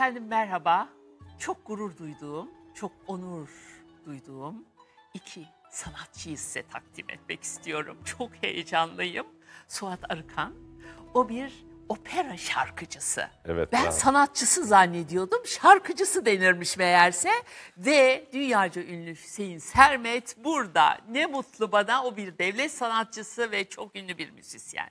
Efendim merhaba. Çok gurur duyduğum, çok onur duyduğum iki sanatçıyı size takdim etmek istiyorum. Çok heyecanlıyım. Suat Arıkan. O bir opera şarkıcısı. Evet. Ben abi. sanatçısı zannediyordum. Şarkıcısı denirmiş meğerse. Ve dünyaca ünlü Hüseyin Sermet burada. Ne mutlu bana o bir devlet sanatçısı ve çok ünlü bir müzisyen.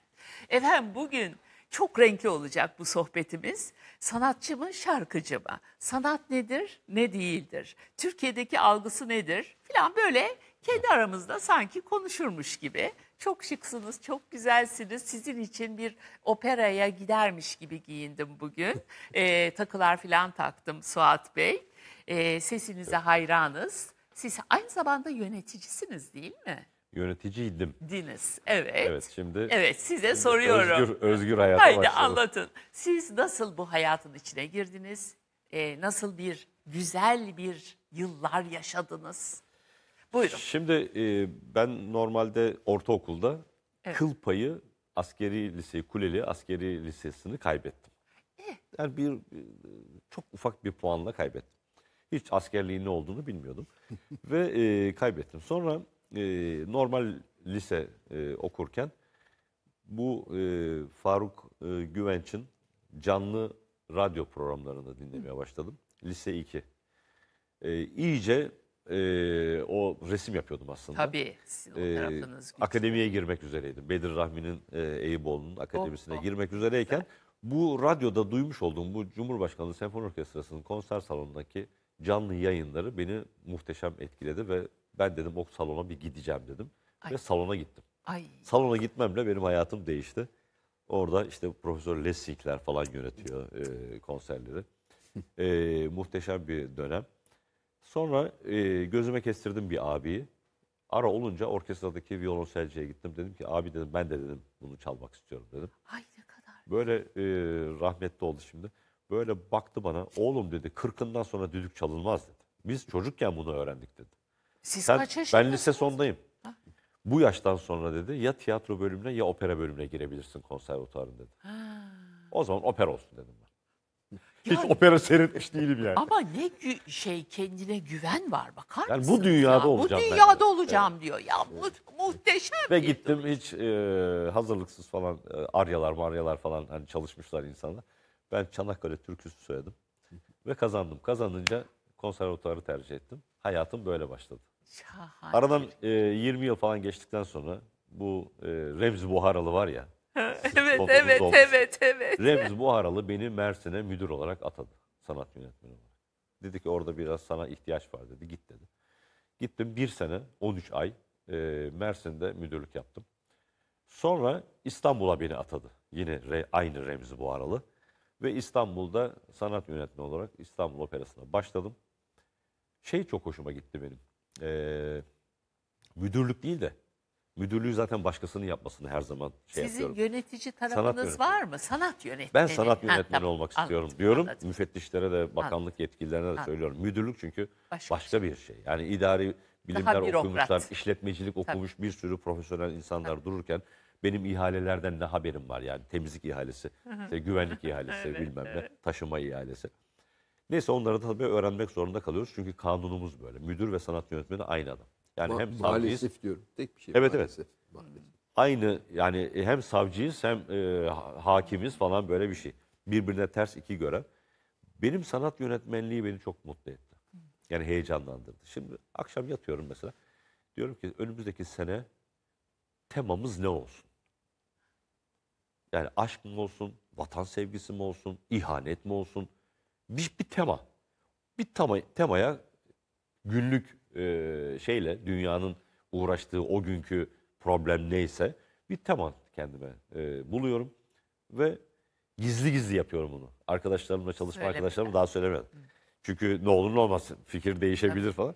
Efendim bugün çok renkli olacak bu sohbetimiz. Sanatçı mı, şarkıcı mı? Sanat nedir, ne değildir? Türkiye'deki algısı nedir? Filan böyle kendi aramızda sanki konuşurmuş gibi. Çok şıksınız, çok güzelsiniz. Sizin için bir operaya gidermiş gibi giyindim bugün. E, takılar filan taktım Suat Bey. E, sesinize hayranız. Siz aynı zamanda yöneticisiniz değil mi? yöneticiydim. Diniz. Evet. Evet şimdi. Evet size şimdi soruyorum. Özgür, özgür hayata Haydi başladım. anlatın. Siz nasıl bu hayatın içine girdiniz? Ee, nasıl bir güzel bir yıllar yaşadınız? Buyurun. Şimdi e, ben normalde ortaokulda evet. kıl payı askeri liseyi, Kuleli Askeri Lisesi'ni kaybettim. Eh. Yani bir e, çok ufak bir puanla kaybettim. Hiç askerliğin ne olduğunu bilmiyordum ve e, kaybettim. Sonra e, normal lise e, okurken bu e, Faruk e, Güvenç'in canlı radyo programlarını dinlemeye başladım. Lise 2. E, iyice e, o resim yapıyordum aslında. Tabii. Sizin o e, tarafınız güçlü. akademiye girmek üzereydim. Bedir Rahmi'nin e, Eyüboğlu'nun oh, akademisine Oh, oh. girmek üzereyken bu radyoda duymuş olduğum bu Cumhurbaşkanlığı Senfoni Orkestrası'nın konser salonundaki canlı yayınları beni muhteşem etkiledi ve ben dedim o salona bir gideceğim dedim. Ay. Ve salona gittim. Ay. Salona gitmemle benim hayatım değişti. Orada işte Profesör Lessikler falan yönetiyor e, konserleri. E, muhteşem bir dönem. Sonra e, gözüme kestirdim bir abiyi. Ara olunca orkestradaki violonselciye gittim. Dedim ki abi dedim ben de dedim bunu çalmak istiyorum dedim. Ay ne kadar. Böyle e, rahmetli oldu şimdi. Böyle baktı bana oğlum dedi kırkından sonra düdük çalınmaz dedi. Biz çocukken bunu öğrendik dedi. Siz Sen, kaç yaşındasınız? Ben lise sondayım. Ha? Bu yaştan sonra dedi ya tiyatro bölümüne ya opera bölümüne girebilirsin konservatuarın dedi. Ha. O zaman opera olsun dedim ben. Hiç yani, opera seyretmiş değilim yani. Ama ne şey kendine güven var bakar yani mısın? Bu dünyada ya, olacağım. Bu dünyada ben. olacağım evet. diyor. Ya mu muhteşem. Ve gittim hiç e, hazırlıksız falan e, aryalar maryalar falan hani çalışmışlar insanlar. Ben Çanakkale türküsü söyledim ve kazandım. Kazanınca konservatuarı tercih ettim. Hayatım böyle başladı. Şahane. Aradan e, 20 yıl falan geçtikten sonra bu e, Remzi Buharalı var ya. evet, evet, olmuş. evet, evet. Remzi Buharalı beni Mersin'e müdür olarak atadı. Sanat yönetmeni olarak. Dedi ki orada biraz sana ihtiyaç var dedi. Git dedi. Gittim bir sene, 13 ay e, Mersin'de müdürlük yaptım. Sonra İstanbul'a beni atadı. Yine re, aynı Remzi Buharalı. Ve İstanbul'da sanat yönetmeni olarak İstanbul Operası'na başladım. Şey çok hoşuma gitti benim e, müdürlük değil de müdürlüğü zaten başkasının yapmasını her zaman şey Sizin yapıyorum. yönetici tarafınız sanat var mı? Sanat yönetmeni. Ben sanat yönetmeni ha, tamam. olmak istiyorum anladım, diyorum. Anladım. Müfettişlere de bakanlık anladım. yetkililerine de anladım. söylüyorum. Müdürlük çünkü başka, başka bir şey. Yani idari bilimler okumuşlar, işletmecilik okumuş Tabii. bir sürü profesyonel insanlar Tabii. dururken benim ihalelerden ne haberim var yani temizlik ihalesi, işte güvenlik ihalesi, evet, bilmem ne, taşıma ihalesi. Neyse onları tabii öğrenmek zorunda kalıyoruz. Çünkü kanunumuz böyle. Müdür ve sanat yönetmeni aynı adam. Yani Ma hem maalesef savcıyız, diyorum. Tek bir şey. Evet maalesef, evet. Maalesef. Aynı yani e, hem savcıyız hem e, hakimiz falan böyle bir şey. Birbirine ters iki görev. Benim sanat yönetmenliği beni çok mutlu etti. Yani heyecanlandırdı. Şimdi akşam yatıyorum mesela. Diyorum ki önümüzdeki sene temamız ne olsun? Yani aşk mı olsun, vatan sevgisi mi olsun, ihanet mi olsun, bir, bir tema. Bir tema, temaya günlük e, şeyle dünyanın uğraştığı o günkü problem neyse bir tema kendime e, buluyorum ve gizli gizli yapıyorum bunu. Arkadaşlarımla çalışma arkadaşlarımla daha söylemedim. Çünkü ne olur ne olmaz fikir değişebilir falan.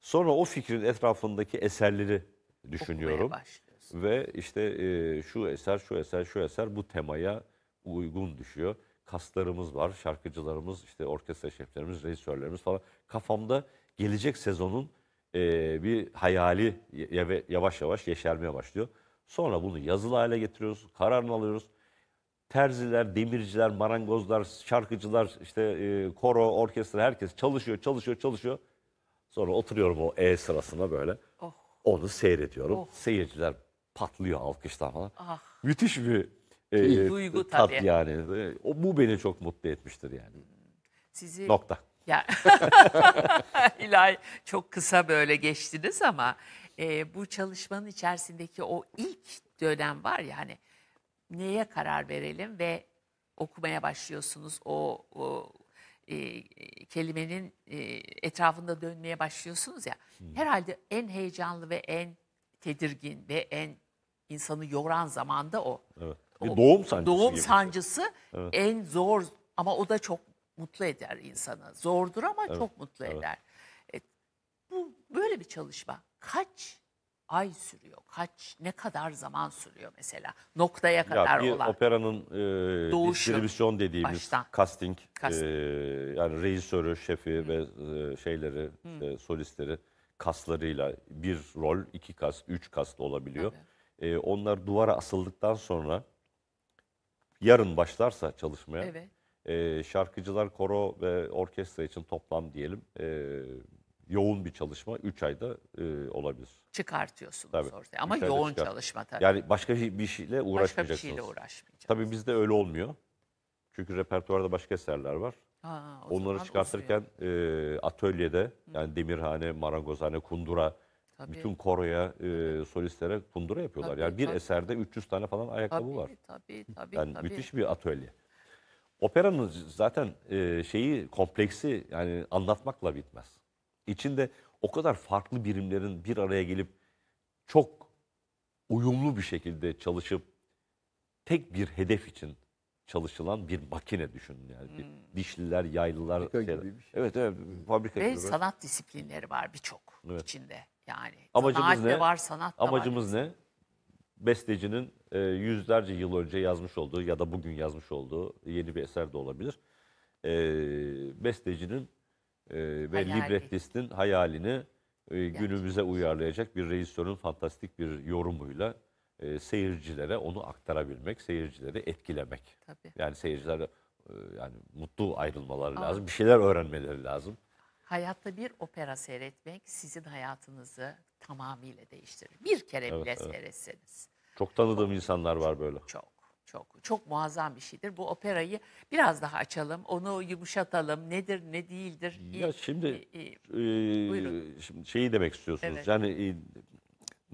Sonra o fikrin etrafındaki eserleri düşünüyorum. Ve işte e, şu eser, şu eser, şu eser bu temaya uygun düşüyor kaslarımız var, şarkıcılarımız, işte orkestra şeflerimiz, rejisörlerimiz falan. Kafamda gelecek sezonun e, bir hayali yavaş yavaş yeşermeye başlıyor. Sonra bunu yazılı hale getiriyoruz, kararını alıyoruz. Terziler, demirciler, marangozlar, şarkıcılar, işte e, koro, orkestra herkes çalışıyor, çalışıyor, çalışıyor. Sonra oturuyorum o E sırasında böyle. Oh. Onu seyrediyorum. Oh. Seyirciler patlıyor alkışlar falan. Ah. Müthiş bir e, e, duygu tat tabii. yani. E, o bu beni çok mutlu etmiştir yani. Sizi Nokta. Ya İlay çok kısa böyle geçtiniz ama e, bu çalışmanın içerisindeki o ilk dönem var ya hani neye karar verelim ve okumaya başlıyorsunuz o, o e, kelimenin e, etrafında dönmeye başlıyorsunuz ya. Hmm. Herhalde en heyecanlı ve en tedirgin ve en insanı yoran zamanda o. Evet o, doğum sancısı Doğum gibi. Şey. sancısı evet. en zor ama o da çok mutlu eder insanı. Zordur ama evet. çok mutlu evet. eder. E, bu böyle bir çalışma kaç ay sürüyor? Kaç ne kadar zaman sürüyor mesela? Noktaya kadar ya bir olan. operanın e, distribüsyon dediğimiz baştan. casting, e, casting. E, yani rejisörü, şefi hmm. ve e, şeyleri, hmm. e, solistleri kaslarıyla bir rol, iki kas, üç kas da olabiliyor. Tabii. E, onlar duvara asıldıktan sonra yarın başlarsa çalışmaya evet. e, şarkıcılar, koro ve orkestra için toplam diyelim e, yoğun bir çalışma 3 ayda e, olabilir. Çıkartıyorsunuz tabii. ortaya ama yoğun çıkart. çalışma tabii. Yani başka bir şeyle uğraşmayacaksınız. Başka bir şeyle uğraşmayacaksınız. Tabii bizde öyle olmuyor. Çünkü repertuarda başka eserler var. Ha, Onları çıkartırken e, atölyede yani demirhane, marangozhane, kundura Tabii. Bütün koroya, e, solistlere kundura yapıyorlar. Tabii, yani bir tabii. eserde 300 tane falan ayakkabı tabii, var. Tabii, tabii, yani tabii. müthiş bir atölye. Operanın zaten e, şeyi kompleksi yani anlatmakla bitmez. İçinde o kadar farklı birimlerin bir araya gelip çok uyumlu bir şekilde çalışıp tek bir hedef için çalışılan bir makine düşünün yani. Hmm. dişliler, yaylılar. şey. Evet, evet. Fabrika Ve gibi. sanat disiplinleri var birçok evet. içinde. Yani amacımız ne? var, sanat Amacımız var. ne? Bestecinin e, yüzlerce yıl önce yazmış olduğu ya da bugün yazmış olduğu yeni bir eser de olabilir. E, bestecinin e, ve Hayali. librettistinin hayalini e, günümüze uyarlayacak bir rejisörün fantastik bir yorumuyla e, seyircilere onu aktarabilmek, seyircileri etkilemek. Tabii. Yani seyirciler e, yani mutlu ayrılmaları Aa. lazım, bir şeyler öğrenmeleri lazım. Hayatta bir opera seyretmek sizin hayatınızı tamamıyla değiştirir. Bir kere Evet, bile evet. seyretseniz. Çok tanıdığım insanlar var böyle. Çok, çok, çok muazzam bir şeydir. Bu operayı biraz daha açalım, onu yumuşatalım. Nedir, ne değildir? Ya şimdi iyi- iyi. e, şimdi şeyi demek istiyorsunuz. Evet. Yani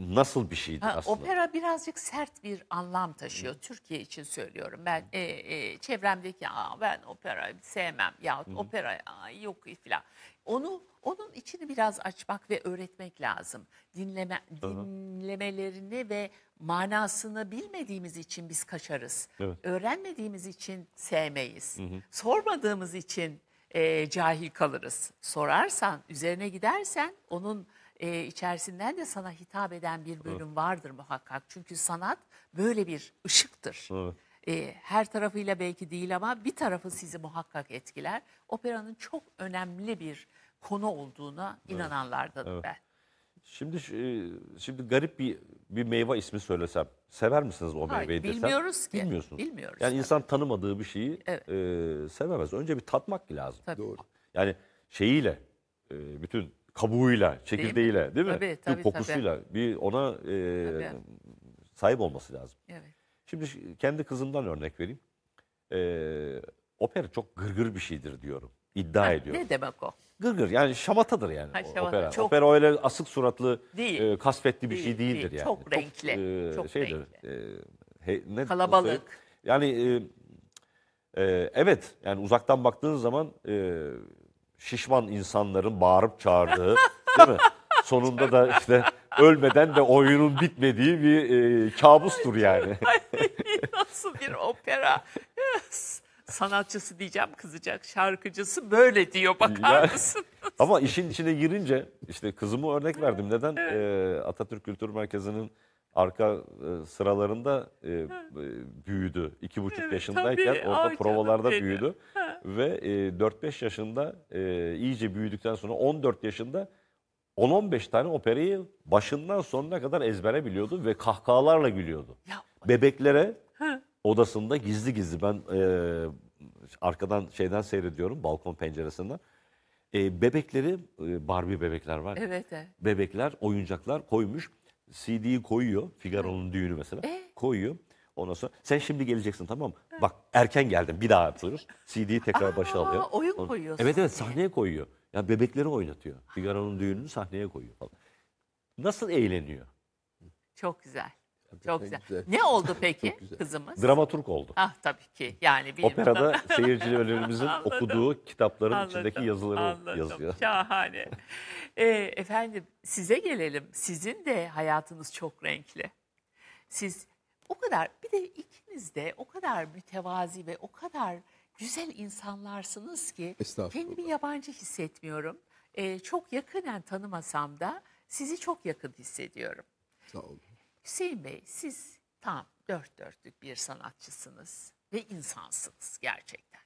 nasıl bir şeydi ha, aslında? Opera birazcık sert bir anlam taşıyor. Hı. Türkiye için söylüyorum. Ben e, e, çevremdeki Aa, ben opera sevmem ya opera aa, yok falan. Onu onun içini biraz açmak ve öğretmek lazım. Dinleme dinlemelerini ve manasını bilmediğimiz için biz kaçarız. Evet. Öğrenmediğimiz için sevmeyiz. Hı hı. Sormadığımız için e, cahil kalırız. Sorarsan, üzerine gidersen onun e, içerisinden de sana hitap eden bir bölüm vardır muhakkak. Çünkü sanat böyle bir ışıktır. Evet. E, her tarafıyla belki değil ama bir tarafı sizi muhakkak etkiler. Operanın çok önemli bir konu olduğuna inananlardanım Evet. ben. Şimdi e, şimdi garip bir bir meyve ismi söylesem sever misiniz o Hayır, meyveyi desem? bilmiyoruz ki. Bilmiyorsunuz. Bilmiyoruz Yani insan tanımadığı bir şeyi Evet. e, sevemez. Önce bir tatmak lazım. Tabii. Doğru. Yani şeyiyle e, bütün kabuğuyla, çekirdeğiyle değil mi? Tabii Tabii, tabii, kokusuyla tabii. bir ona e, sahip olması lazım. Evet. Şimdi kendi kızımdan örnek vereyim. E, opera çok gırgır bir şeydir diyorum. İddia ha, ediyorum. Ne demek o? Gırgır yani şamatadır yani ha, şamata, opera. Çok... Opera öyle asık suratlı, değil, e, kasvetli bir şey değil, şey değildir değil. yani. Çok renkli. Çok, e, çok şeydir, renkli. E, he, ne, Kalabalık. Yani e, e, evet yani uzaktan baktığın zaman... E, şişman insanların bağırıp çağırdığı değil mi? Sonunda da işte ölmeden de oyunun bitmediği bir e, kabustur yani. Nasıl bir opera? Sanatçısı diyeceğim kızacak. Şarkıcısı böyle diyor bakar mısın? Ama işin içine girince işte kızımı örnek verdim. Neden? Ee, Atatürk Kültür Merkezi'nin arka e, sıralarında e, e büyüdü. 2,5 evet, yaşındayken tabii, orada provalarda dedi. büyüdü. Ve e, 4-5 yaşında e, iyice büyüdükten sonra 14 yaşında 10-15 tane operayı başından sonuna kadar ezbere biliyordu ve kahkahalarla gülüyordu. Yapma. Bebeklere ha. odasında gizli gizli ben e, arkadan şeyden seyrediyorum balkon penceresinden. E, bebekleri e, Barbie bebekler var. Evet, evet. Bebekler oyuncaklar koymuş CD'yi koyuyor. Figaro'nun düğünü mesela. E? Koyuyor. Ondan sonra sen şimdi geleceksin tamam mı? Bak erken geldin bir daha yapıyoruz. CD'yi tekrar başa Aa, alıyor. oyun Ondan- koyuyorsun. Evet evet sahneye koyuyor. Ya bebekleri oynatıyor. Figaro'nun düğününü sahneye koyuyor falan. Nasıl eğleniyor? Çok güzel. Çok güzel. güzel. Ne oldu peki kızımız? Dramaturg oldu. Ah tabii ki. Yani bir Operada seyircilerimizin okuduğu kitapların Anladım. içindeki yazıları Anladım. yazıyor. Şahane. e, efendim size gelelim. Sizin de hayatınız çok renkli. Siz o kadar bir de ikiniz de o kadar mütevazi ve o kadar güzel insanlarsınız ki kendimi yabancı hissetmiyorum. E, çok yakından tanımasam da sizi çok yakın hissediyorum. Sağ olun. Hüseyin Bey siz tam dört dörtlük bir sanatçısınız ve insansınız gerçekten.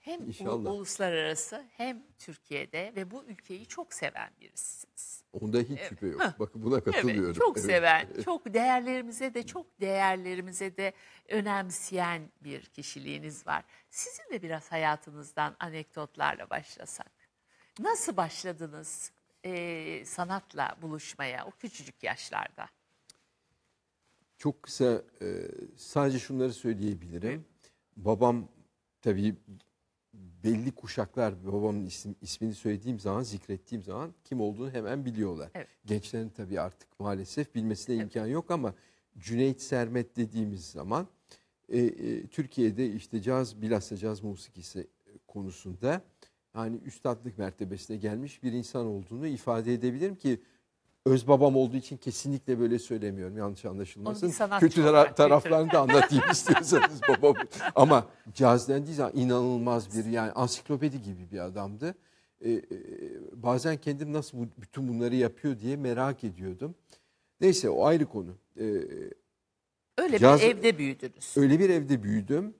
Hem İnşallah. uluslararası hem Türkiye'de ve bu ülkeyi çok seven birisiniz. Onda hiç evet. şüphe yok. Bakın buna katılıyorum. Evet, çok evet. seven, çok değerlerimize de çok değerlerimize de önemseyen bir kişiliğiniz var. Sizin de biraz hayatınızdan anekdotlarla başlasak. Nasıl başladınız e, sanatla buluşmaya o küçücük yaşlarda? Çok kısa e, sadece şunları söyleyebilirim. Babam tabii belli kuşaklar babamın isim, ismini söylediğim zaman zikrettiğim zaman kim olduğunu hemen biliyorlar. Evet. Gençlerin tabii artık maalesef bilmesine evet. imkan yok ama Cüneyt Sermet dediğimiz zaman e, e, Türkiye'de işte caz bilhassa caz musikisi konusunda hani üstadlık mertebesine gelmiş bir insan olduğunu ifade edebilirim ki öz babam olduğu için kesinlikle böyle söylemiyorum yanlış anlaşılmasın. Kötü tara- taraflarını da anlatayım istiyorsanız babam. Ama cazlendiği zaman inanılmaz bir yani ansiklopedi gibi bir adamdı. Ee, bazen kendim nasıl bu, bütün bunları yapıyor diye merak ediyordum. Neyse o ayrı konu. Ee, öyle caz, bir evde büyüdünüz. Öyle bir evde büyüdüm.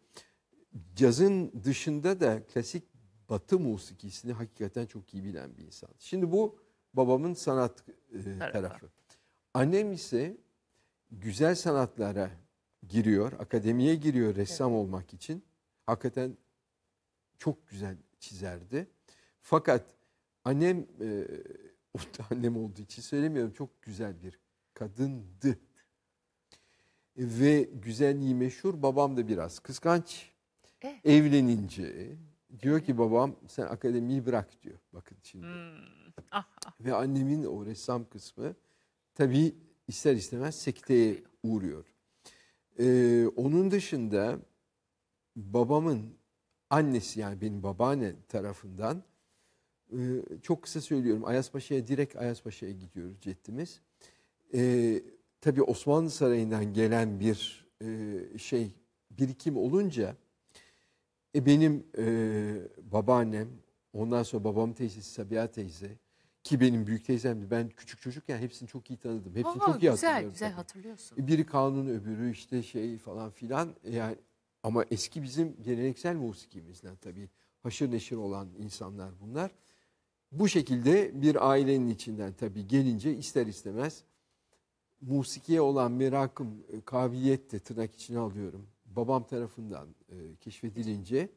Cazın dışında da klasik batı musikisini hakikaten çok iyi bilen bir insan. Şimdi bu babamın sanat e, tarafı. Annem ise güzel sanatlara giriyor, akademiye giriyor ressam evet. olmak için. Hakikaten çok güzel çizerdi. Fakat annem, e, o da annem olduğu için söylemiyorum, çok güzel bir kadındı. Ve güzelliği meşhur, babam da biraz kıskanç. Evet. Eh. Evlenince diyor ki babam sen akademiyi bırak diyor. Bakın şimdi. Hmm. Ah, ah. Ve annemin o ressam kısmı tabii ister istemez sekteye uğruyor. Ee, onun dışında babamın annesi yani benim babaanne tarafından e, çok kısa söylüyorum Ayaspaşa'ya direkt Ayaspaşa'ya gidiyoruz cettimiz. E, ee, tabii Osmanlı Sarayı'ndan gelen bir e, şey birikim olunca e, benim e, babaannem ondan sonra babam teyzesi Sabiha teyze ki benim büyük teyzemdi. Ben küçük çocukken hepsini çok iyi tanıdım. Hepsini Aa, çok iyi hatırlıyorum. Güzel tabii. hatırlıyorsun. E, biri kanun öbürü işte şey falan filan. E, yani ama eski bizim geleneksel musikimizden tabii haşır neşir olan insanlar bunlar. Bu şekilde bir ailenin içinden tabii gelince ister istemez musikiye olan merakım, e, kabiliyet de tırnak içine alıyorum. Babam tarafından e, keşfedilince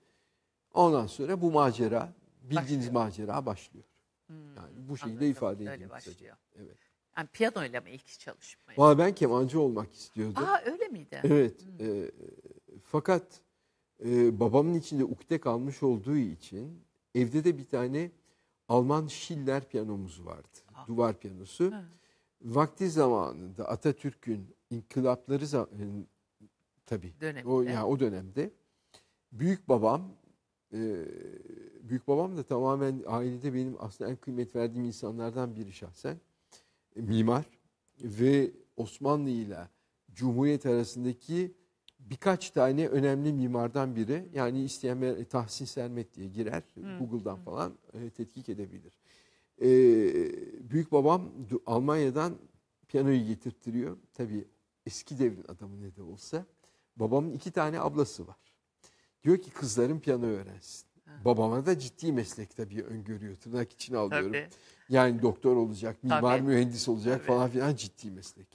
ondan sonra bu macera, bildiğiniz başlıyor. macera başlıyor. Hmm, yani bu şekilde anladım. ifade edeyim. Öyle başlıyor. Size. Evet. Yani piyano ile mi ilk çalışmayı? Valla ben kemancı olmak istiyordum. Aa öyle miydi? Evet. Hmm. E, fakat e, babamın içinde ukde kalmış olduğu için evde de bir tane Alman Schiller piyanomuz vardı. Ah. Duvar piyanosu. Hı. Vakti zamanında Atatürk'ün inkılapları e, tabii Döneminde. o yani o dönemde büyük babam e, büyük babam da tamamen ailede benim aslında en kıymet verdiğim insanlardan biri şahsen. E, mimar ve Osmanlı ile Cumhuriyet arasındaki birkaç tane önemli mimardan biri. Yani isteyen e, Tahsin Sermet diye girer. Hmm. Google'dan falan e, tetkik edebilir. E, büyük babam Almanya'dan piyanoyu getirttiriyor. Tabii eski devrin adamı ne de olsa. Babamın iki tane ablası var. Diyor ki kızların piyano öğrensin. Ha. Babama da ciddi meslekte bir öngörüyor. Tırnak için alıyorum. Tabii. Yani doktor olacak, mimar, Tabii. mühendis olacak Tabii. falan filan ciddi meslek.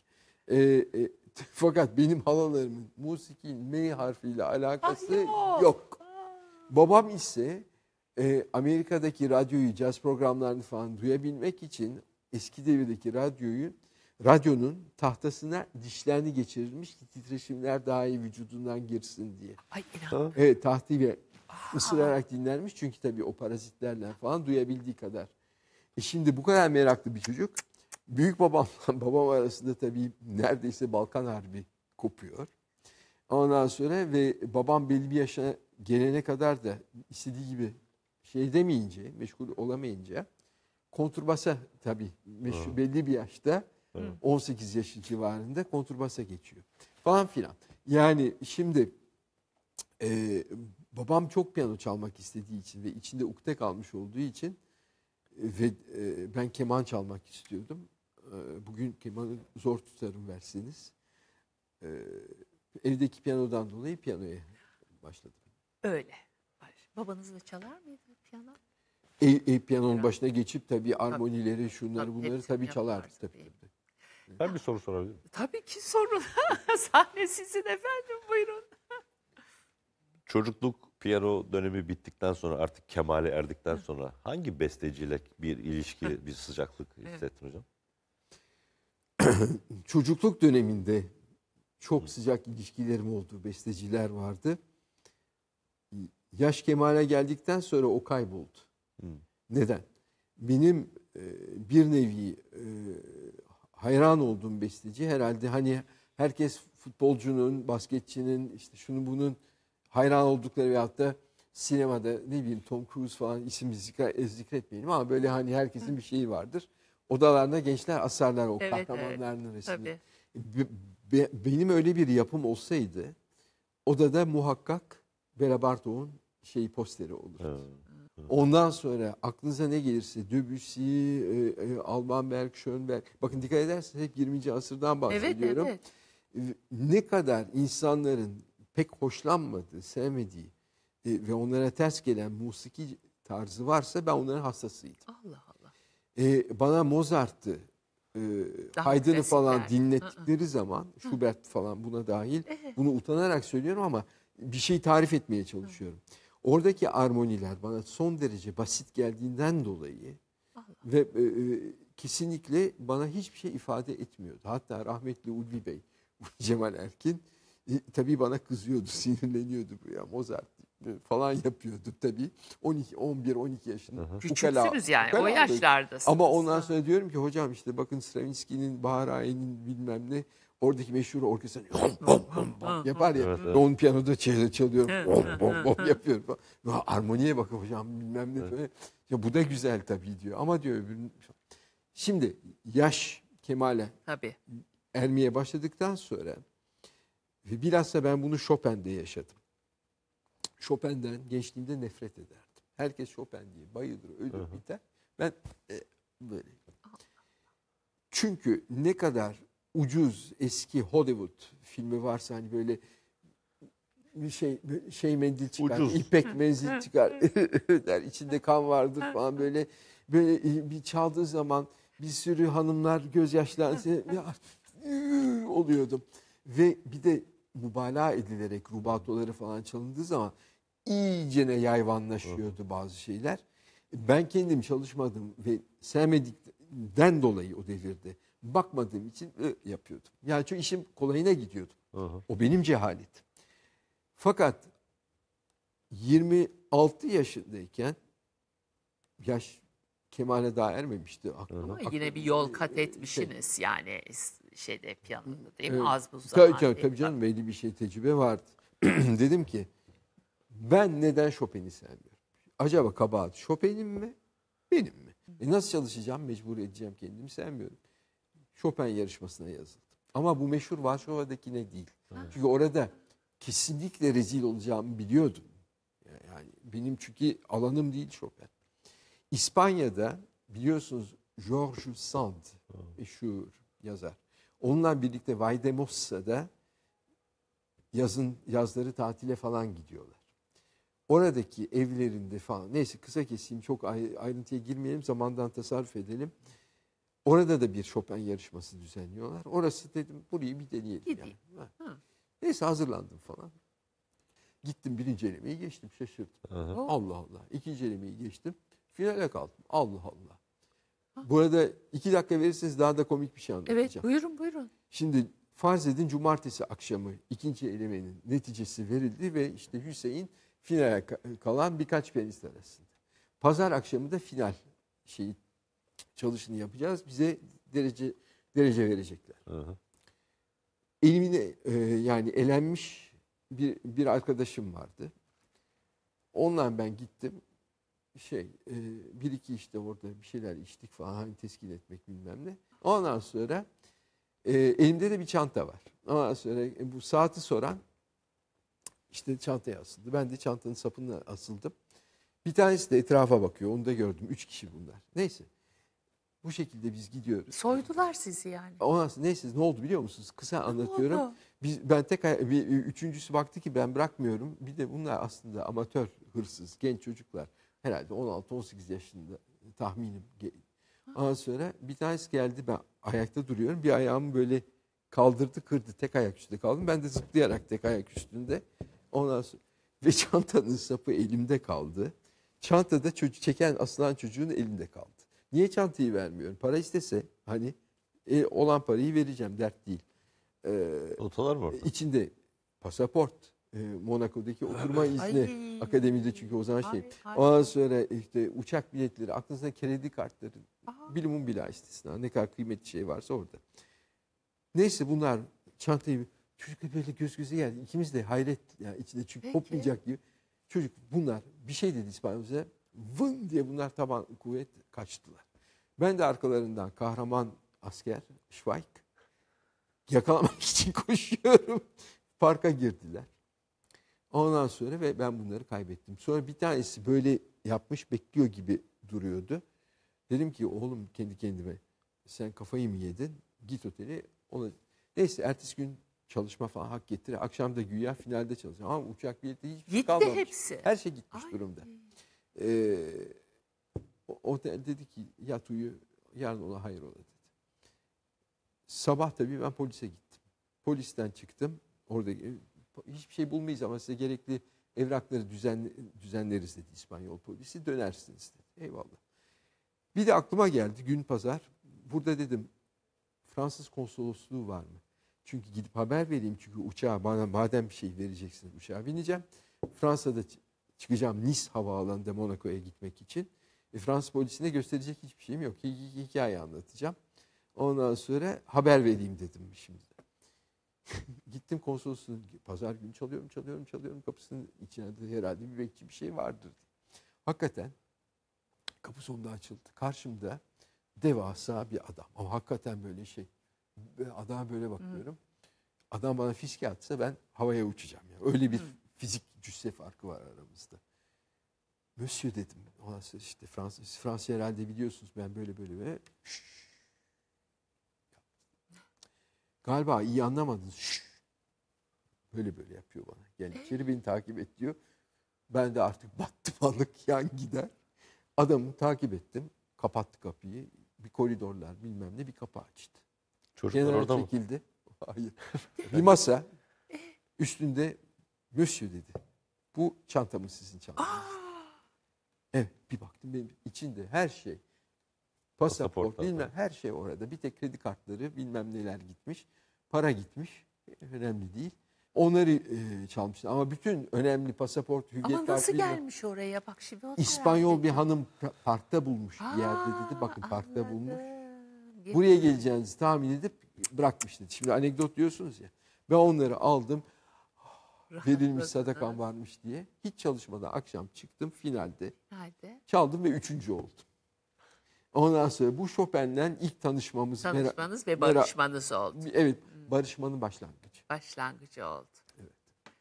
Ee, e, fakat benim halalarımın musikin M harfiyle alakası ah, yok. yok. Babam ise e, Amerika'daki radyoyu, caz programlarını falan duyabilmek için eski devirdeki radyoyu radyonun tahtasına dişlerini geçirilmiş ki titreşimler daha iyi vücudundan girsin diye. Ay inan. Evet tahtayı bir ısırarak dinlenmiş çünkü tabii o parazitlerle falan duyabildiği kadar. E şimdi bu kadar meraklı bir çocuk. Büyük babamla babam arasında tabii neredeyse Balkan Harbi kopuyor. Ondan sonra ve babam belli bir yaşa gelene kadar da istediği gibi şey demeyince, meşgul olamayınca kontrbasa tabii meşhur, belli bir yaşta 18 yaş civarında kontrbasa geçiyor. Falan filan. Yani şimdi e, babam çok piyano çalmak istediği için ve içinde ukde kalmış olduğu için e, ve e, ben keman çalmak istiyordum. E, bugün kemanı zor tutarım versiniz. E, evdeki piyanodan dolayı piyanoya başladım. Öyle. Babanız da çalar mıydı piyano? E, e, piyanonun başına geçip tabii armonileri, şunları bunları tabii çalar. Tabii, tabii. Ben bir soru sorabilirim. Tabii ki sorun. Sahne sizin efendim buyurun. Çocukluk piyano dönemi bittikten sonra artık kemale erdikten sonra hangi besteciyle bir ilişki, bir sıcaklık hissettin hocam? Çocukluk döneminde çok sıcak ilişkilerim olduğu besteciler vardı. Yaş kemale geldikten sonra o kayboldu. Neden? Benim e, bir nevi e, hayran olduğum besteci. Herhalde hani herkes futbolcunun, basketçinin, işte şunu bunun hayran oldukları veyahut da sinemada ne bileyim Tom Cruise falan isim zikretmeyelim ama böyle hani herkesin bir şeyi vardır. Odalarında gençler asarlar o evet, kahramanlarının evet. resmini. Be, benim öyle bir yapım olsaydı odada muhakkak Bela Bartok'un şeyi posteri olur. Evet. Ondan sonra aklınıza ne gelirse Debussy, e, e, Almanberg, Schönberg. Bakın dikkat ederseniz hep 20. asırdan bahsediyorum. Evet, evet. Ne kadar insanların pek hoşlanmadığı, sevmediği e, ve onlara ters gelen musiki tarzı varsa ben onların hastasıydım. Allah Allah. E, bana Mozart'ı, e, Haydn'ı falan dinlettikleri zaman, Schubert falan buna dahil, bunu utanarak söylüyorum ama bir şey tarif etmeye çalışıyorum. Oradaki armoniler bana son derece basit geldiğinden dolayı Allah. ve e, e, kesinlikle bana hiçbir şey ifade etmiyordu. Hatta rahmetli Ulvi Bey, Cemal Erkin e, tabii bana kızıyordu, sinirleniyordu bu ya Mozart e, falan yapıyordu tabii. 12 11 12 yaşında. Küçüksünüz yani ukala o yaşlardasınız. Ama ondan sonra diyorum ki hocam işte bakın Stravinsky'nin Bahar Ayin'in bilmem ne Oradaki meşhur orkestran yapar ya. Evet, evet. Don piyanoda çalıyorum. Evet, bom, bom, bom yapıyorum. Ya, armoniye bakıp hocam bilmem ne. Evet. Ya bu da güzel tabii diyor. Ama diyor öbürün... Şimdi yaş kemale ermeye başladıktan sonra ve bilhassa ben bunu Chopin'de yaşadım. Chopin'den gençliğimde nefret ederdim. Herkes Chopin diye bayılır, ölür, Hı-hı. biter. Ben e, böyle. Çünkü ne kadar ucuz eski Hollywood filmi varsa hani böyle bir şey şey mendil çıkar, ucuz. ipek mendil çıkar der içinde kan vardır falan böyle böyle e, bir çaldığı zaman bir sürü hanımlar gözyaşlarınızı ya oluyordum. Ve bir de mübalağa edilerek rubatoları falan çalındığı zaman iyicene yayvanlaşıyordu bazı şeyler. Ben kendim çalışmadım ve sevmedikten dolayı o devirde bakmadığım için ö yapıyordum. Yani çünkü işim kolayına gidiyordum. O benim cehaletim. Fakat 26 yaşındayken yaş kemale daha ermemişti aklıma. Ama yine bir yol kat e, etmişsiniz şey, yani şeyde piyanoda değil mi? Az bu zaman. Tabii, tabii canım belli bir şey tecrübe vardı. Dedim ki ben neden Chopin'i sevmiyorum? Acaba kabahat Chopin'in mi benim mi? E nasıl çalışacağım mecbur edeceğim kendimi sevmiyorum. Chopin yarışmasına yazıldı. Ama bu meşhur Varşova'dakine değil. Evet. Çünkü orada kesinlikle rezil olacağımı biliyordum. Yani benim çünkü alanım değil Chopin. İspanya'da biliyorsunuz George Sand meşhur yazar. Onunla birlikte Valdemosa'da yazın yazları tatile falan gidiyorlar. Oradaki evlerinde falan neyse kısa keseyim çok ayrıntıya girmeyelim zamandan tasarruf edelim. Orada da bir Chopin yarışması düzenliyorlar. Orası dedim burayı bir deneyelim. Gideyim. Yani. Ha. Neyse hazırlandım falan. Gittim birinci elemeyi geçtim şaşırdım. Aha. Oh. Allah Allah. İkinci elemeyi geçtim. Finale kaldım. Allah Allah. Ha. Bu arada iki dakika verirseniz daha da komik bir şey anlatacağım. Evet buyurun buyurun. Şimdi farz edin cumartesi akşamı ikinci elemenin neticesi verildi ve işte Hüseyin finale kalan birkaç penis arasında. Pazar akşamı da final şeyi çalışını yapacağız. Bize derece derece verecekler. Aha. Elimine e, yani elenmiş bir, bir arkadaşım vardı. Onunla ben gittim. Şey e, bir iki işte orada bir şeyler içtik falan hani teskin etmek bilmem ne. Ondan sonra e, elimde de bir çanta var. Ondan sonra e, bu saati soran işte çantaya asıldı. Ben de çantanın sapına asıldım. Bir tanesi de etrafa bakıyor. Onu da gördüm. Üç kişi bunlar. Neyse. Bu şekilde biz gidiyoruz. Soydular sizi yani. Ondan sonra neyse ne oldu biliyor musunuz? Kısa anlatıyorum. oldu? Biz ben tek bir, üçüncüsü baktı ki ben bırakmıyorum. Bir de bunlar aslında amatör hırsız genç çocuklar. Herhalde 16-18 yaşında tahminim. Ondan sonra bir tanesi geldi ben ayakta duruyorum. Bir ayağımı böyle kaldırdı kırdı tek ayak üstünde kaldım. Ben de zıplayarak tek ayak üstünde. Ondan sonra ve çantanın sapı elimde kaldı. Çantada çocuk çeken aslan çocuğun elinde kaldı. Niye çantayı vermiyorum? Para istese hani e, olan parayı vereceğim dert değil. Ee, Notalar mı orada? İçinde pasaport, e, Monaco'daki oturma izni, akademide çünkü o zaman şey. Ondan sonra işte uçak biletleri, aklınızda kredi kartları, bilimun bila istisna. Ne kadar kıymetli şey varsa orada. Neyse bunlar çantayı çocukla böyle göz göze geldi. İkimiz de hayret yani içinde çünkü Peki. kopmayacak gibi. Çocuk bunlar bir şey dedi İspanyolca vın diye bunlar taban kuvvet kaçtılar. Ben de arkalarından kahraman asker Şvayk yakalamak için koşuyorum. Parka girdiler. Ondan sonra ve ben bunları kaybettim. Sonra bir tanesi böyle yapmış bekliyor gibi duruyordu. Dedim ki oğlum kendi kendime sen kafayı mı yedin? Git oteli. Ona... Neyse ertesi gün çalışma falan hak getire. Akşam da güya finalde çalışacağım. Ama uçak bileti hiç şey Gitti kalmamış. hepsi. Her şey gitmiş Ay. durumda. E, otel dedi ki yat uyu yarın ona hayır ola dedi. Sabah tabii ben polise gittim. Polisten çıktım. Orada e, hiçbir şey bulmayız ama size gerekli evrakları düzen, düzenleriz dedi İspanyol polisi. Dönersiniz dedi. Eyvallah. Bir de aklıma geldi gün pazar. Burada dedim Fransız konsolosluğu var mı? Çünkü gidip haber vereyim. Çünkü uçağa bana madem bir şey vereceksiniz uçağa bineceğim. Fransa'da çıkacağım Nice havaalanında Monaco'ya gitmek için. E, Fransız polisine gösterecek hiçbir şeyim yok. Hi hikaye anlatacağım. Ondan sonra haber vereyim dedim şimdi. Gittim konsolosluğun pazar günü çalıyorum çalıyorum çalıyorum kapısının içine de herhalde bir bekçi bir şey vardır. Hakikaten kapı sonunda açıldı. Karşımda devasa bir adam ama hakikaten böyle şey. Adama böyle bakıyorum. Hı. Adam bana fiske atsa ben havaya uçacağım. Yani. Öyle bir Hı fizik cüsse farkı var aramızda. Monsieur dedim. Ona işte Fransız, Fransa herhalde biliyorsunuz ben böyle böyle ve Galiba iyi anlamadınız. Şşş. Böyle böyle yapıyor bana. Gel içeri beni takip et diyor. Ben de artık battım balık yan gider. Adamı takip ettim. Kapattı kapıyı. Bir koridorlar bilmem ne bir kapı açtı. Çocuklar Genel orada çekildi. mı? Hayır. bir masa. Üstünde Monsieur dedi. Bu çantamız sizin çantanız. Evet bir baktım benim içinde her şey. Pasaport, Pasaport bilmem tabii. her şey orada. Bir tek kredi kartları bilmem neler gitmiş. Para gitmiş. Önemli değil. Onları e, çalmıştı. Ama bütün önemli pasaport, hüviyet Ama nasıl bilmem- gelmiş oraya bak şimdi. İspanyol bir hanım pa- parkta bulmuş bir yerde dedi. Bakın Aa, parkta bulmuş. Buraya geleceğinizi tahmin edip bırakmıştı. Şimdi anekdot diyorsunuz ya. Ben onları aldım verilmiş sadakan varmış diye. Hiç çalışmadan akşam çıktım finalde. Halde. Çaldım ve üçüncü oldum. Ondan sonra bu Chopin'den ilk tanışmamız. Tanışmanız ve barışmanız oldu. Evet barışmanın başlangıcı. Başlangıcı oldu.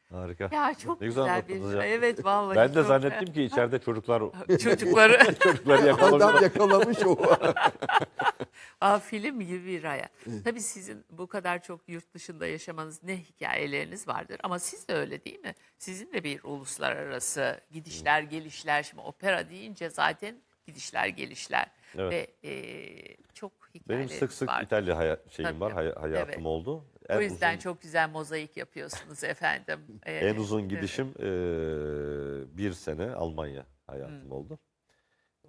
Harika. Ya çok ne güzel, güzel bir şey. Evet vallahi. Ben de zannettim ya. ki içeride çocuklar çocukları çocukları yakalamış. Adam yakalamış o. Aa, film gibi bir hayat. Tabii sizin bu kadar çok yurt dışında yaşamanız ne hikayeleriniz vardır ama siz de öyle değil mi? Sizin de bir uluslararası gidişler gelişler şimdi opera deyince zaten gidişler gelişler Evet. ve e, çok Benim hikayeleriniz sık sık vardır. İtalya haya- şeyim Tabii, var, hay- hayatım evet. oldu. En o yüzden uzun, çok güzel mozaik yapıyorsunuz efendim. Ee, en uzun evet. gidişim bir sene Almanya hayatım oldu.